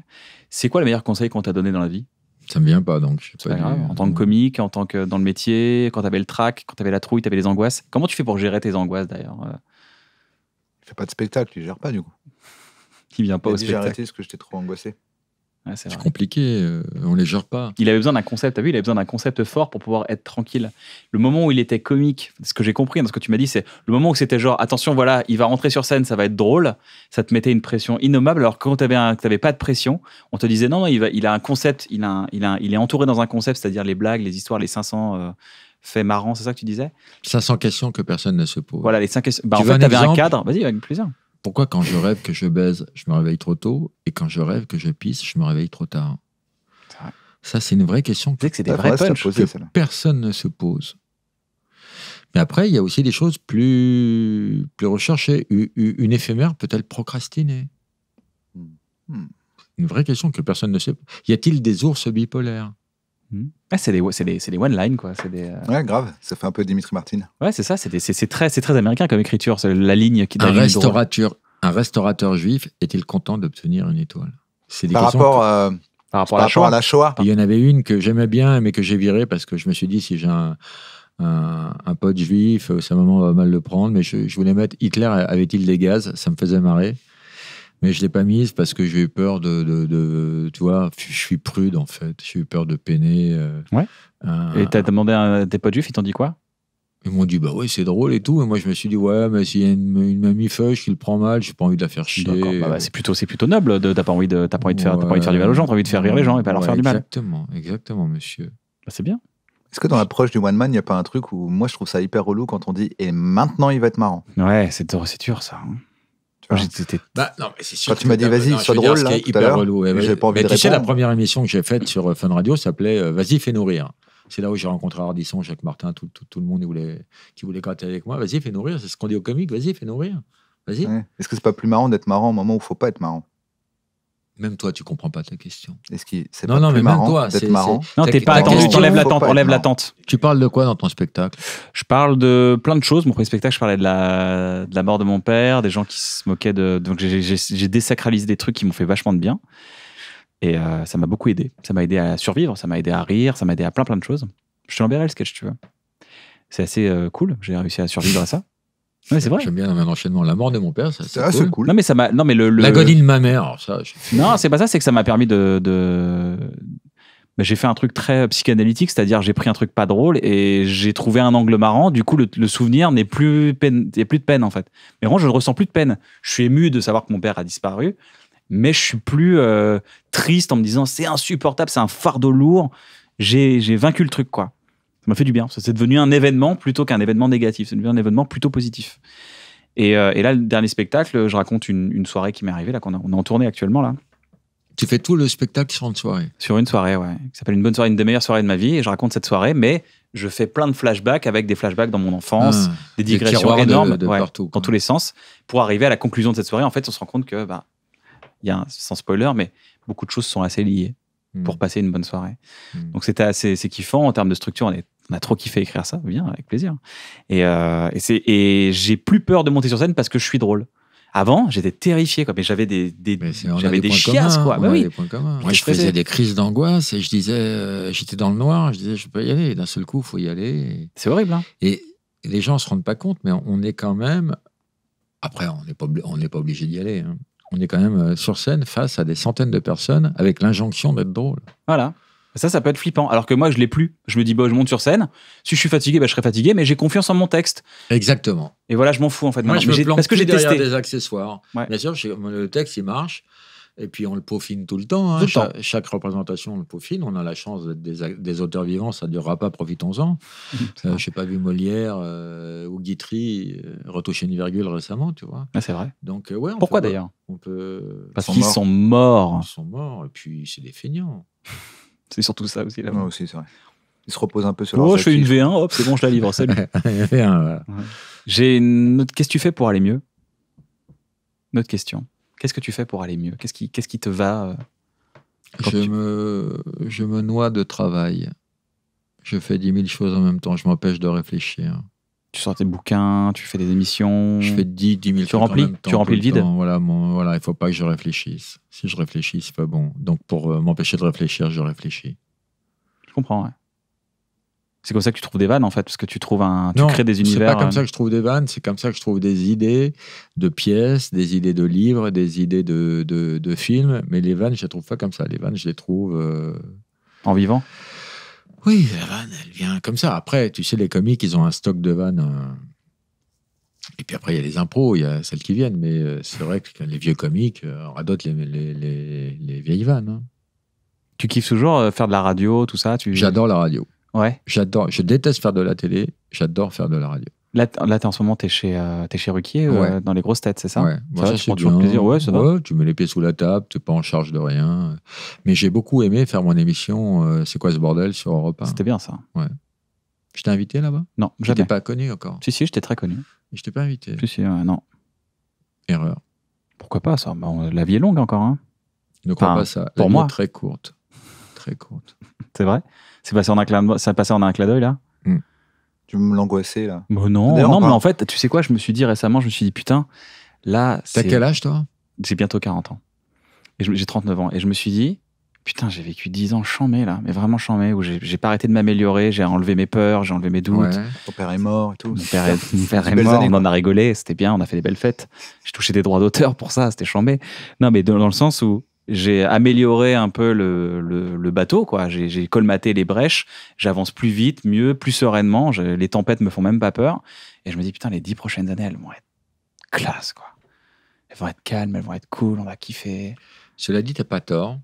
C'est quoi le meilleur conseil qu'on t'a donné dans la vie Ça me vient pas, donc. C'est pas, en tant que comique, en tant que dans le métier, quand t'avais le trac, quand t'avais la trouille, t'avais les angoisses. Comment tu fais pour gérer tes angoisses d'ailleurs Il euh fait pas de spectacle, il gère pas du coup. il vient pas au spectacle. J'ai arrêté parce que j'étais trop angoissé c'est compliqué, on euh, on les gère pas. Il avait besoin d'un concept, t'as vu, il avait besoin d'un concept fort pour pouvoir être tranquille. Le moment où il était comique, ce que j'ai compris, dans hein, ce que tu m'as dit, c'est le moment où c'était genre, attention, voilà, il va rentrer sur scène, ça va être drôle, ça te mettait une pression innommable, alors quand tu n'avais pas de pression, on te disait, non, il, va, il a un concept, il, a il, il est entouré dans un concept, c'est-à-dire les blagues, les histoires, les 500... Euh, faits marrants, c'est ça que tu disais 500 questions que personne ne se pose. Voilà, les 5 questions. Bah, tu en fait, tu avais un cadre. Vas-y, avec plaisir. Pourquoi quand je rêve que je baise, je me réveille trop tôt et quand je rêve que je pisse, je me réveille trop tard Ça, c'est une vraie question que, personne ne se pose. Mais après, il y a aussi des choses plus, plus recherchées. Une, éphémère peut-elle procrastiner hmm. Une vraie question que personne ne sait. Y a-t-il des ours bipolaires c'est des, des one-line, quoi. Des, Ouais, grave, ça fait un peu Dimitri Martin. Ouais, c'est ça, c'est très, très américain comme écriture, la ligne qui un restaurateur, un restaurateur juif est-il content d'obtenir une étoile des euh, par, rapport, par, rapport, à la, Shoah. Il y en avait une que j'aimais bien, mais que j'ai virée parce que je me suis dit, si j'ai un, un, pote juif, sa maman va mal le prendre, mais je voulais mettre Hitler avait-il des gaz Ça me faisait marrer mais je l'ai pas mise parce que j'ai eu peur de, de, tu vois, je suis prude en fait, j'ai eu peur de peiner. Euh, ouais. et t'as demandé à tes potes juifs, ils t'ont dit quoi Ils m'ont dit bah ouais c'est drôle et tout, et moi je me suis dit ouais mais s'il y a une, mamie feuille qui le prend mal, j'ai pas envie de la faire chier. D'accord. Bah, bah, c'est plutôt c'est plutôt noble, t'as pas envie de pas envie de faire envie de faire du mal aux gens, t'as envie de faire rire les gens et pas leur faire du mal. Exactement, exactement monsieur. Bah, c'est bien. Est-ce que dans l'approche du one man, il n'y a pas un truc où moi je trouve ça hyper relou quand on dit et maintenant il va être marrant Ouais, c'est dur, ça. Hein. Ah. Bah, non, mais Quand tu m'as dit vas-y, sois drôle, là, hyper relou. pas tu sais, la première émission que j'ai faite sur euh, Fun Radio s'appelait euh, Vas-y, fais nourrir. C'est là où j'ai rencontré Ardisson, Jacques Martin, tout, le monde qui voulait, qui voulait gratter avec moi. Vas-y, fais nourrir. C'est ce qu'on dit aux comiques. Vas-y, fais nourrir. Vas-y. Est-ce que c'est pas plus marrant d'être marrant au moment où il faut pas être marrant même toi, tu comprends pas ta question. Est-ce qui c'est non, non, mais même toi, c'est marrant. Non, t'es pas attendu. T'enlèves l'attente. Enlève l'attente. Tu parles de quoi dans ton spectacle Je parle de plein de choses. Mon premier spectacle, je parlais de la, de la mort de mon père, des gens qui se moquaient de. Donc j'ai désacralisé des trucs qui m'ont fait vachement de bien. Et euh, ça m'a beaucoup aidé. Ça m'a aidé à survivre, ça m'a aidé à rire, ça m'a aidé à plein plein de choses. Je te l'enverrai le sketch, tu vois. C'est assez euh, cool. J'ai réussi à survivre à ça. J'aime bien un enchaînement. La mort de mon père, c'est cool. Non, mais ça Non, mais L'agonie de ma mère. Non, c'est pas ça. C'est que ça m'a permis de. Bah, j'ai fait un truc très psychanalytique, c'est-à-dire j'ai pris un truc pas drôle et j'ai trouvé un angle marrant. Du coup, le, souvenir n'est plus plus de peine en fait. Mais vraiment, je ne ressens plus de peine. Je suis ému de savoir que mon père a disparu, mais je suis plus euh, triste en me disant c'est insupportable, c'est un fardeau lourd. J'ai vaincu le truc quoi m'a fait du bien. C'est devenu un événement plutôt qu'un événement négatif. C'est devenu un événement plutôt positif. Et, euh, là, le dernier spectacle, je raconte une, soirée qui m'est arrivée, là, qu'on on est en tournée actuellement, là. Tu fais tout le spectacle sur une soirée Sur une soirée, ouais. Ça s'appelle Une bonne soirée, une des meilleures soirées de ma vie. Et je raconte cette soirée, mais je fais plein de flashbacks avec des flashbacks dans mon enfance, ah, des digressions énormes, de, partout, dans tous les sens, pour arriver à la conclusion de cette soirée. En fait, on se rend compte que, bah, y a sans spoiler, mais beaucoup de choses sont assez liées hmm. pour passer une bonne soirée. Hmm. Donc, c'était assez, c'est kiffant. En termes de structure, on est on a trop kiffé écrire ça, viens, avec plaisir. Et, euh, et, j'ai plus peur de monter sur scène parce que je suis drôle. Avant, j'étais terrifié, quoi. Mais j'avais des, des, j'avais des, des chiasses, communs, bah Moi, je faisais des crises d'angoisse et je disais, euh, j'étais dans le noir, je disais, je peux y aller. D'un seul coup, il faut y aller. C'est horrible, hein. Et les gens ne se rendent pas compte, mais on est quand même. Après, on n'est pas, pas obligé d'y aller. Hein. On est quand même euh, sur scène face à des centaines de personnes avec l'injonction d'être drôle. Voilà. Ça, ça peut être flippant. Alors que moi, je l'ai plus. Je me dis, bah, je monte sur scène. Si je suis fatigué, bah, je serai fatigué, mais j'ai confiance en mon texte. Exactement. Et voilà, je m'en fous en fait. Moi, je me parce que j'ai des accessoires. Bien sûr, le texte, il marche. Et puis on le peaufine tout le temps. Hein. Chaque représentation, on le peaufine. On a la chance d'être des, auteurs vivants, ça ne durera pas, profitons-en. Euh, je n'ai pas vu Molière euh, ou Guitry euh, retoucher une virgule récemment, tu vois. Ah, c'est vrai. Donc, ouais, Pourquoi d'ailleurs peut... Parce qu'ils sont morts. Ils sont morts, et puis c'est des feignants. C'est surtout ça aussi. Là Moi aussi, c'est vrai. il se repose un peu sur oh, je fais une V1, hop, c'est bon, je la livre, salut. v J'ai une autre... Qu'est-ce que tu fais pour aller mieux Notre question. Qu'est-ce que tu fais pour aller mieux Qu'est-ce qui, qu'est-ce qui te va euh, je, me, je me noie de travail. Je fais 10 000 choses en même temps. Je m'empêche de réfléchir tu sors tes bouquins, tu fais des émissions. Je fais 10, 10 000 tu remplis, Tu remplis le vide Voilà, voilà, il ne faut pas que je réfléchisse. Si je réfléchis, c'est bah pas bon. Donc pour euh, m'empêcher de réfléchir, je réfléchis. Je comprends, C'est comme ça que tu trouves des vannes en fait, parce que tu trouves un, tu crées des univers. C'est pas comme euh. ça que je trouve des vannes, c'est comme ça que je trouve des idées de pièces, des idées de livres, des idées de, de, de films. Mais les vannes, je les trouve pas comme ça. Les vannes, je les trouve euh, en vivant. Oui, la vanne, elle vient comme ça. Après, tu sais, les comiques, ils ont un stock de vannes. Euh, et puis après, il y a les impôts, il y a celles qui viennent. Mais euh, c'est vrai que les vieux comiques euh, radotent les, les, les, vieilles vannes. Hein. Tu kiffes toujours faire de la radio, tout ça tu... J'adore la radio. Ouais. J'adore. Je déteste faire de la télé. J'adore faire de la radio. Là, là en ce moment, tu chez, euh, es chez Ruquier, euh, dans les grosses têtes, c'est ça Ouais, ça, tu prends toujours plaisir. Ouais, ça va. tu mets les pieds sous la table, t'es pas en charge de rien. Mais j'ai beaucoup aimé faire mon émission euh, C'est quoi ce bordel sur Europe 1. C'était bien ça. Ouais. Je t'ai invité là-bas Non, je t'ai pas connu encore. Si, si, je t'ai très connu. je t'ai pas invité. Si, si, non. Erreur. Pourquoi pas ça La vie est longue encore. Hein. Ne crois pas ça. pour moi. Est très courte. Très courte. c'est vrai C'est passé en un clin là hmm. Tu me l'angoisser, là. Bah non, non, mais en fait, tu sais quoi, je me suis dit récemment, je me suis dit putain, là. T'as quel âge toi J'ai bientôt 40 ans. Et j'ai 39 ans. Et je me suis dit, putain, j'ai vécu 10 ans chambé, là, mais vraiment chambé. où j'ai pas arrêté de m'améliorer, j'ai enlevé mes peurs, j'ai enlevé mes doutes. mon Ton père est mort et tout. Mon père, est, mort, on a rigolé, c'était bien, on a fait des belles fêtes. J'ai touché des droits d'auteur pour ça, c'était chambé. Non, mais dans le sens où j'ai amélioré un peu le, bateau, quoi. J'ai colmaté les brèches, j'avance plus vite, mieux, plus sereinement. les tempêtes me font même pas peur. Et je me dis, putain, les dix prochaines années, elles vont être classe, quoi. Elles vont être calmes, elles vont être cool, on va kiffer. Cela dit, t'as pas tort.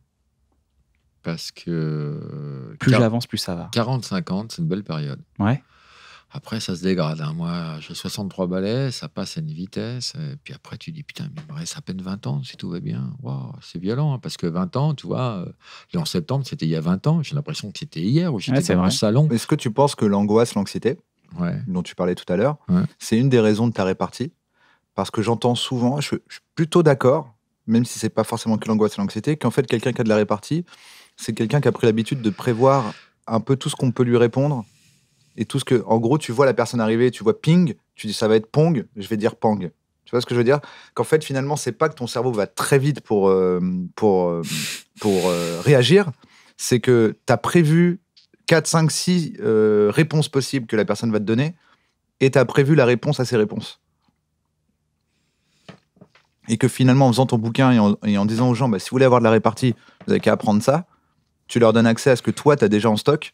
Parce que. Plus j'avance, plus ça va. 40-50, c'est une belle période. Ouais. Après, ça se dégrade. Hein. Moi, j'ai 63 balais, ça passe à une vitesse. Et puis après, tu dis, putain, mais il me reste à peine 20 ans si tout va bien. Waouh, c'est violent. Hein, parce que 20 ans, tu vois, euh, en septembre, c'était il y a 20 ans. J'ai l'impression que c'était hier ou j'étais dans un salon. Est-ce que tu penses que l'angoisse, l'anxiété, dont tu parlais tout à l'heure, c'est une des raisons de ta répartie Parce que j'entends souvent, je, suis plutôt d'accord, même si c'est pas forcément que l'angoisse et l'anxiété, qu'en fait, quelqu'un qui a de la répartie, c'est quelqu'un qui a pris l'habitude de prévoir un peu tout ce qu'on peut lui répondre et tout ce que. En gros, tu vois la personne arriver, tu vois ping, tu dis ça va être pong, je vais dire pang. Tu vois ce que je veux dire Qu'en fait, finalement, c'est pas que ton cerveau va très vite pour, euh, pour, euh, pour euh, réagir, c'est que tu as prévu 4, 5, 6 réponses possibles que la personne va te donner et tu as prévu la réponse à ces réponses. Et que finalement, en faisant ton bouquin et en, disant aux gens, bah, si vous voulez avoir de la répartie, vous n'avez qu'à apprendre ça, tu leur donnes accès à ce que toi, tu as déjà en stock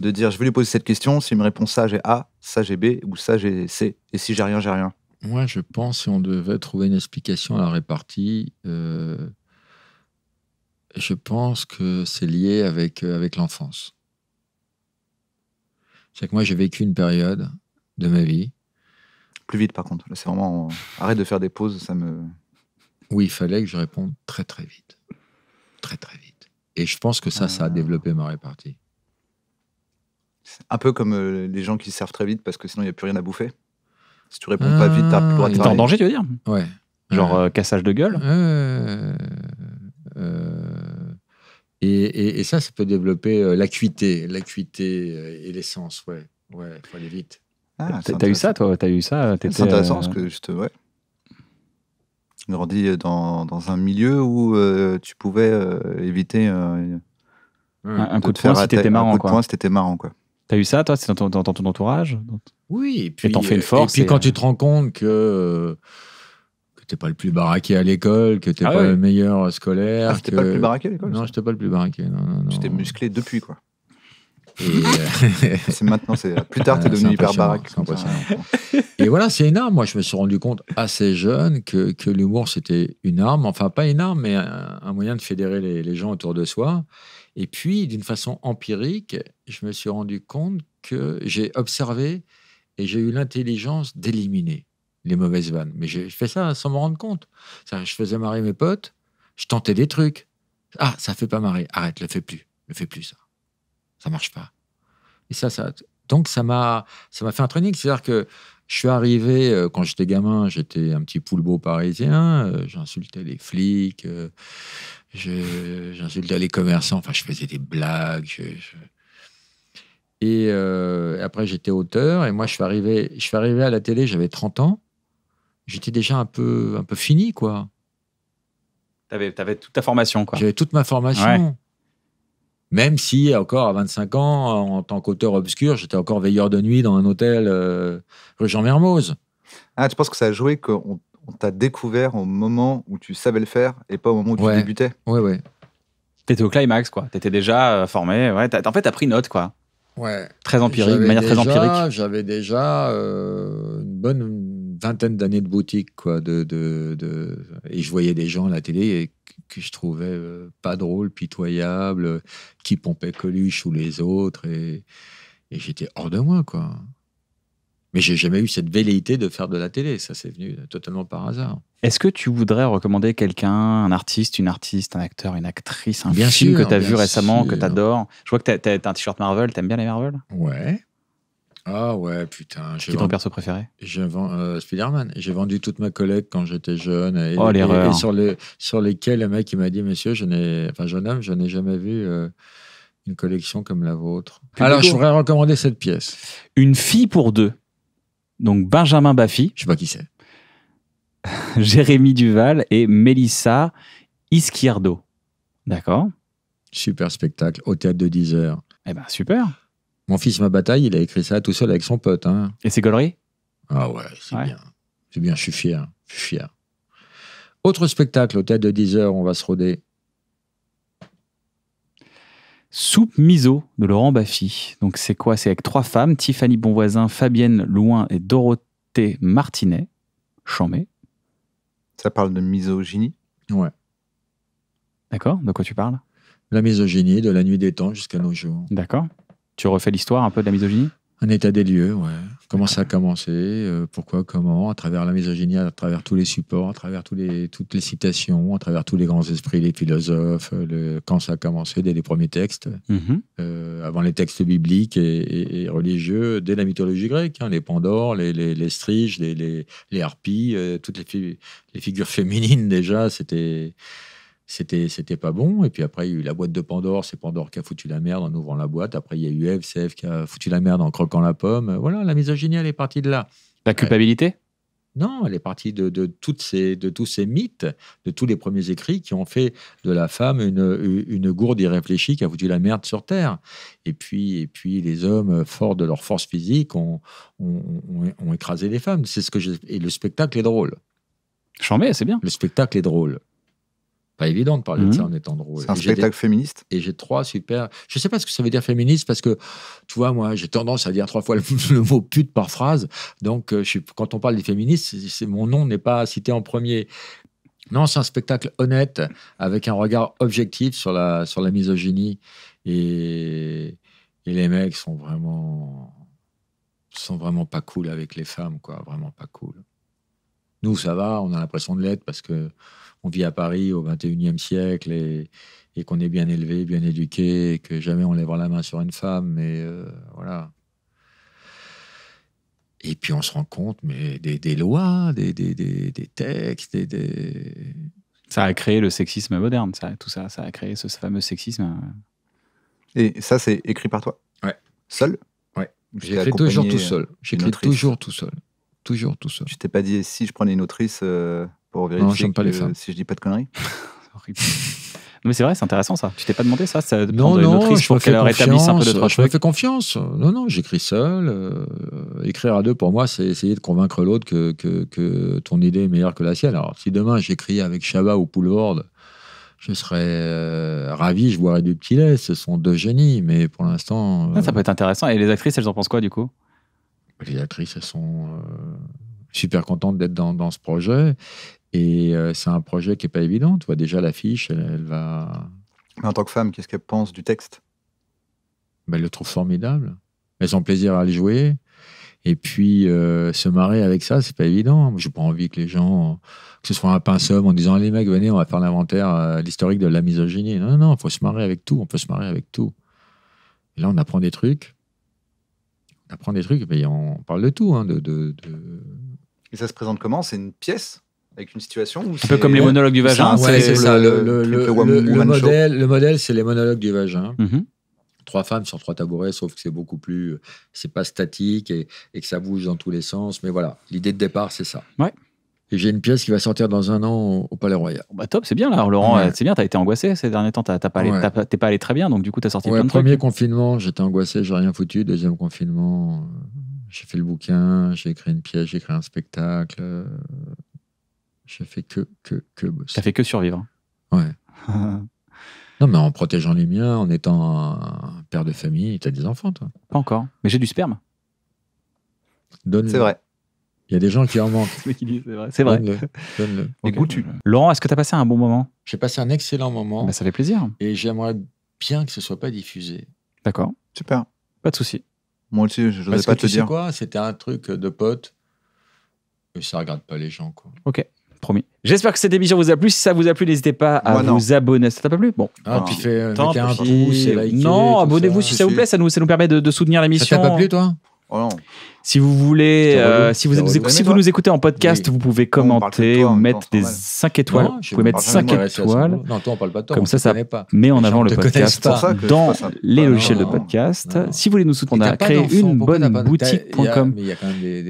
de dire je vais lui poser cette question, s'il me répond ça, j'ai A, ça, j'ai B, ou ça, j'ai C. Et si j'ai rien, j'ai rien. Moi, je pense, si on devait trouver une explication à la répartie, euh, je pense que c'est lié avec, euh, avec l'enfance. C'est que moi, j'ai vécu une période de ma vie. Plus vite, par contre. C'est vraiment. Euh, arrête de faire des pauses, ça me. Oui, il fallait que je réponde très, très vite. Très, très vite. Et je pense que ça, ça a ah. développé ma répartie. Un peu comme euh, les gens qui servent très vite parce que sinon il n'y a plus rien à bouffer. Si tu réponds pas vite, ah. tu plus en danger, tu veux dire Ouais. Genre euh, cassage de gueule euh, et, et, ça, ça peut développer l'acuité, l'acuité et l'essence, ouais. Ouais, faut aller vite. Ah, T'as eu ça, toi T'as eu ça C'est intéressant parce que juste, ouais. Grandi dans, dans un milieu où tu pouvais éviter un, coup de, poing si marrant. Un coup de poing si marrant, quoi. T'as eu ça, toi, c'est dans, ton, entourage Oui, et puis, et fais une force. Et puis quand euh tu te rends compte que, que t'es pas le plus baraqué à l'école, que t'es ah pas le meilleur scolaire. Ah, t'es pas le plus baraqué à l'école Non, je j'étais pas le plus baraqué. Non, non, non. J'étais musclé depuis, quoi. c'est maintenant, c'est plus tard, t'es devenu hyper baraque. et voilà, c'est une arme. Moi, je me suis rendu compte assez jeune que, que l'humour, c'était une arme. Enfin, pas une arme, mais un, moyen de fédérer les gens autour de soi. Et puis, d'une façon empirique, je me suis rendu compte que j'ai observé et j'ai eu l'intelligence d'éliminer les mauvaises vannes. Mais je, fais ça sans me rendre compte. je faisais marrer mes potes, je tentais des trucs. Ah, ça fait pas marrer. Arrête, le fais plus. Le fais plus, ça. Ça marche pas. Et ça, ça. Donc, ça m'a, ça m'a fait un training. C'est-à-dire que je suis arrivé, euh, quand j'étais gamin, j'étais un petit poulbeau parisien, euh, j'insultais les flics, euh, J'insultais les commerçants. Enfin, je faisais des blagues. Et euh, après, j'étais auteur. Et moi, je suis arrivé, je suis arrivé à la télé, j'avais 30 ans. J'étais déjà un peu, un peu fini, quoi. Tu avais toute ta formation, quoi. J'avais toute ma formation. Même si, encore à 25 ans, en tant qu'auteur obscur, j'étais encore veilleur de nuit dans un hôtel euh, rue Jean-Mermoz. Ah, tu penses que ça a joué qu'on on t'a découvert au moment où tu savais le faire et pas au moment où tu débutais. Oui, oui. T'étais au climax, quoi. T'étais déjà euh, formé. Ouais, en fait, t'as pris note, quoi. Ouais. Très empirique, de manière très empirique. J'avais déjà euh, une bonne vingtaine d'années de boutique, quoi. De, de, Et je voyais des gens à la télé que je trouvais euh, pas drôles, pitoyables, qui pompaient Coluche ou les autres. Et, et j'étais hors de moi, quoi. Mais j'ai jamais eu cette velléité de faire de la télé, ça c'est venu totalement par hasard. Est-ce que tu voudrais recommander quelqu'un, un artiste, une artiste, un acteur, une actrice, un film que tu as vu récemment, que tu adores Je vois que tu as, un t-shirt Marvel, Tu aimes bien les Marvel Ouais. Ah ouais, putain. Qui est ton perso préféré euh, Spider-Man. J'ai vendu toute ma collègue quand j'étais jeune. Et, oh, l'erreur. sur, les, sur lesquels le mec m'a dit, monsieur, je n'ai, enfin jeune homme, je n'ai jamais vu... Euh, une collection comme la vôtre. Alors, je voudrais recommander cette pièce. Une fille pour deux. Donc Benjamin Baffy. Je sais pas qui c'est. Jérémy Duval et Melissa Isquierdo. D'accord Super spectacle au théâtre de 10 h Eh ben super. Mon fils ma bataille, il a écrit ça tout seul avec son pote. Hein. Et ses galerie Ah ouais, c'est bien. C'est bien, je suis fier. Je suis fier. Autre spectacle au théâtre de 10 heures, on va se rôder. Soupe miso de Laurent Baffy. Donc c'est quoi C'est avec trois femmes, Tiffany Bonvoisin, Fabienne Louin et Dorothée Martinet. Chambé. Ça parle de misogynie Ouais. D'accord, de quoi tu parles La misogynie de la nuit des temps jusqu'à nos jours. D'accord. Tu refais l'histoire un peu de la misogynie un état des lieux, ouais. Comment ça a commencé, euh, pourquoi, comment, à travers la misogynie, à travers tous les supports, à travers tous les, toutes les citations, à travers tous les grands esprits, les philosophes, euh, le, quand ça a commencé, dès les premiers textes, mm-hmm. euh, avant les textes bibliques et, religieux, dès la mythologie grecque, hein, les Pandores, les, les, les striges, les, les, harpies, toutes les, les figures féminines déjà, c'était c'était c'était pas bon. Et puis après, il y a eu la boîte de Pandore, c'est Pandore qui a foutu la merde en ouvrant la boîte. Après, il y a eu Eve, Eve qui a foutu la merde en croquant la pomme. Voilà, la misogynie, elle est partie de là. La euh, culpabilité non, elle est partie de, de, toutes ces, de tous ces mythes, de tous les premiers écrits qui ont fait de la femme une, une gourde irréfléchie qui a foutu la merde sur Terre. Et puis, et puis les hommes, euh, forts de leur force physique, ont, ont, ont, écrasé les femmes. C'est ce que Et le spectacle est drôle. Chambé, c'est bien. Le spectacle est drôle pas évident de parler de ça mmh. en étant drôle. C'est un spectacle féministe Et j'ai trois super. Je sais pas ce que ça veut dire féministe parce que, tu vois, moi, j'ai tendance à dire trois fois le, mot pute par phrase. Donc, euh, je suis... quand on parle des féministes, mon nom n'est pas cité en premier. Non, c'est un spectacle honnête avec un regard objectif sur la, sur la misogynie. Et, et les mecs sont vraiment sont vraiment pas cool avec les femmes, quoi, vraiment pas cool. Nous, ça va, on a l'impression de l'être parce que on vit à Paris au 21e siècle et, qu'on est bien élevé, bien éduqué, et que jamais on lèvera la main sur une femme, mais euh, voilà. Et puis on se rend compte, mais des, lois, des, des, des textes, des, Ça a créé le sexisme moderne, ça, tout ça, ça a créé ce, fameux sexisme. Et ça, c'est écrit par toi Ouais. Seul Ouais. J'écris toujours tout seul. Euh, J'écris toujours tout seul. Toujours tout seul. Je t'ai pas dit, si je prenais une autrice... Euh, pour non, je pas si je dis pas de conneries. mais c'est vrai, c'est intéressant ça. Tu t'es pas demandé ça, ça Non, non, je pour qu'elle confiance. Un peu de je me fais confiance. Non, non, j'écris seul. Euh, écrire à deux, pour moi, c'est essayer de convaincre l'autre que, que, ton idée est meilleure que la sienne. Alors, si demain j'écris avec Chaba ou Poulvord, je serais euh, ravi, je boirais du petit lait. Ce sont deux génies, mais pour l'instant. Euh, ah, ça peut être intéressant. Et les actrices, elles en pensent quoi du coup Les actrices, elles sont super contentes d'être dans, dans, ce projet. Et euh, c'est un projet qui n'est pas évident. Tu vois, déjà, l'affiche, elle, va. Mais en tant que femme, qu'est-ce qu'elle pense du texte ben, Elle le trouve formidable. Elles ont plaisir à le jouer. Et puis, euh, se marrer avec ça, c'est pas évident. J'ai pas envie que les gens, que ce soit un pinceau en disant les mecs, venez, on va faire l'inventaire, euh, l'historique de la misogynie. Non, non, il faut se marrer avec tout. On peut se marrer avec tout. Et là, on apprend des trucs. On apprend des trucs, mais on parle de tout. Hein, de, de, de... Et ça se présente comment C'est une pièce avec une situation Un peu comme les monologues du vagin. c'est ça. Le, le, modèle, c'est les monologues du vagin. Mhm. trois femmes sur trois tabourets, sauf que c'est beaucoup plus, euh, c'est pas statique et, que ça bouge dans tous les sens. Mais voilà, l'idée de départ, c'est ça. Ouais. Et j'ai une pièce qui va sortir dans un an au, Palais Royal. Bah, top, c'est bien là, Laurent. Euh, c'est bien, t'as été angoissé ces derniers temps. T'es pas, pas allé très bien, donc du coup, t'as sorti plein de Premier confinement, j'étais angoissé, j'ai rien foutu. Deuxième confinement, euh, j'ai fait le bouquin, j'ai écrit une pièce, j'ai écrit un spectacle. J'ai fait que, que, que bosser. fait que survivre. Ouais. non, mais en protégeant les miens, en étant un père de famille, as des enfants, toi. Pas encore. Mais j'ai du sperme. Donne C'est vrai. Il y a des gens qui en manquent. c'est vrai. Donne-le. Laurent, est-ce que tu as passé un bon moment J'ai passé un excellent moment. Bah, ça fait plaisir. Et j'aimerais bien que ce soit pas diffusé. D'accord. Super. Pas de souci. Moi aussi, je n'osais pas que te tu dire. Sais quoi C'était un truc de pote. Mais ça regarde pas les gens. Quoi. Ok promis. J'espère que cette émission vous a plu. Si ça vous a plu, n'hésitez pas à nous vous abonner. Ça t'a pas plu Bon. Ah, puis euh, Non, abonnez-vous si ça vous plaît. Ça nous, ça nous permet de, soutenir l'émission. Ça t'a pas plu, toi oh non. Si vous voulez, euh, si, vous, nous, écoutez, si vous nous écoutez en podcast, vous pouvez commenter mettre des 5 étoiles. vous pouvez mettre 5 étoiles. Non, on parle pas de toi. Comme ça, ça pas. met en avant le podcast dans les logiciels de podcast. Si vous voulez nous soutenir, on a créé une bonne boutique.com.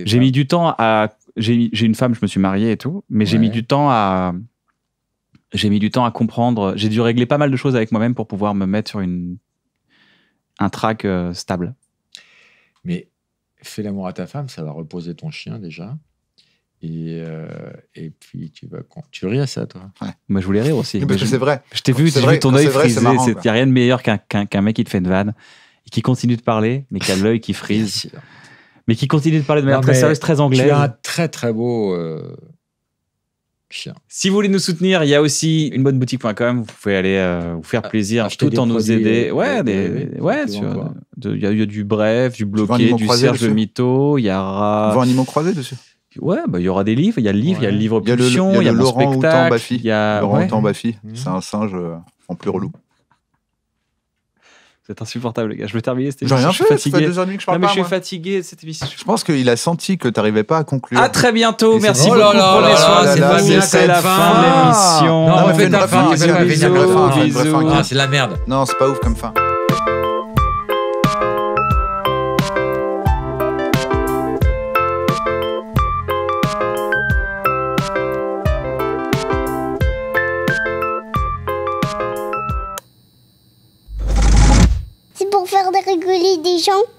J'ai mis du temps à j'ai une femme, je me suis marié et tout, mais j'ai mis du temps à j'ai mis du temps à comprendre. J'ai dû régler pas mal de choses avec moi-même pour pouvoir me mettre sur une un track euh, stable. Mais fais l'amour à ta femme, ça va reposer ton chien déjà. Et, euh, et puis tu vas tu ris à ça toi. Moi je voulais rire aussi. Parce bah, c'est vrai. Je t'ai vu, vu, ton œil friser. Il n'y a rien de meilleur qu'un qu mec qui te fait une vanne et qui continue de parler, mais qui a l'œil qui frise mais qui continue de parler de manière très sérieuse, très anglaise. Tu as un très très beau chien. Si vous voulez nous soutenir, il y a aussi une bonne boutique.com. Vous pouvez aller vous faire plaisir tout en nous aider. Ouais, ouais, il y, y, a du bref, du bloqué, du Serge de Mytho. il y aura. On un animaux croisé dessus. Ouais, il y aura des livres, il y a le livre, il y a le livre il y a le, Laurent spectacle, il Laurent Houtan c'est un singe en plus relou. C'est insupportable, les gars. Je veux terminer cette émission. Rien je suis fait, fatigué. Ça fait deux heures que je parle non, mais pas, je suis fatigué de cette émission. Je pense qu'il a senti que tu n'arrivais pas à conclure. À très bientôt. Merci beaucoup pour les soins. C'est la fin de l'émission. Non, on fait ta fin. C'est la merde. Non, c'est pas ouf comme fin. faire de rigoler des gens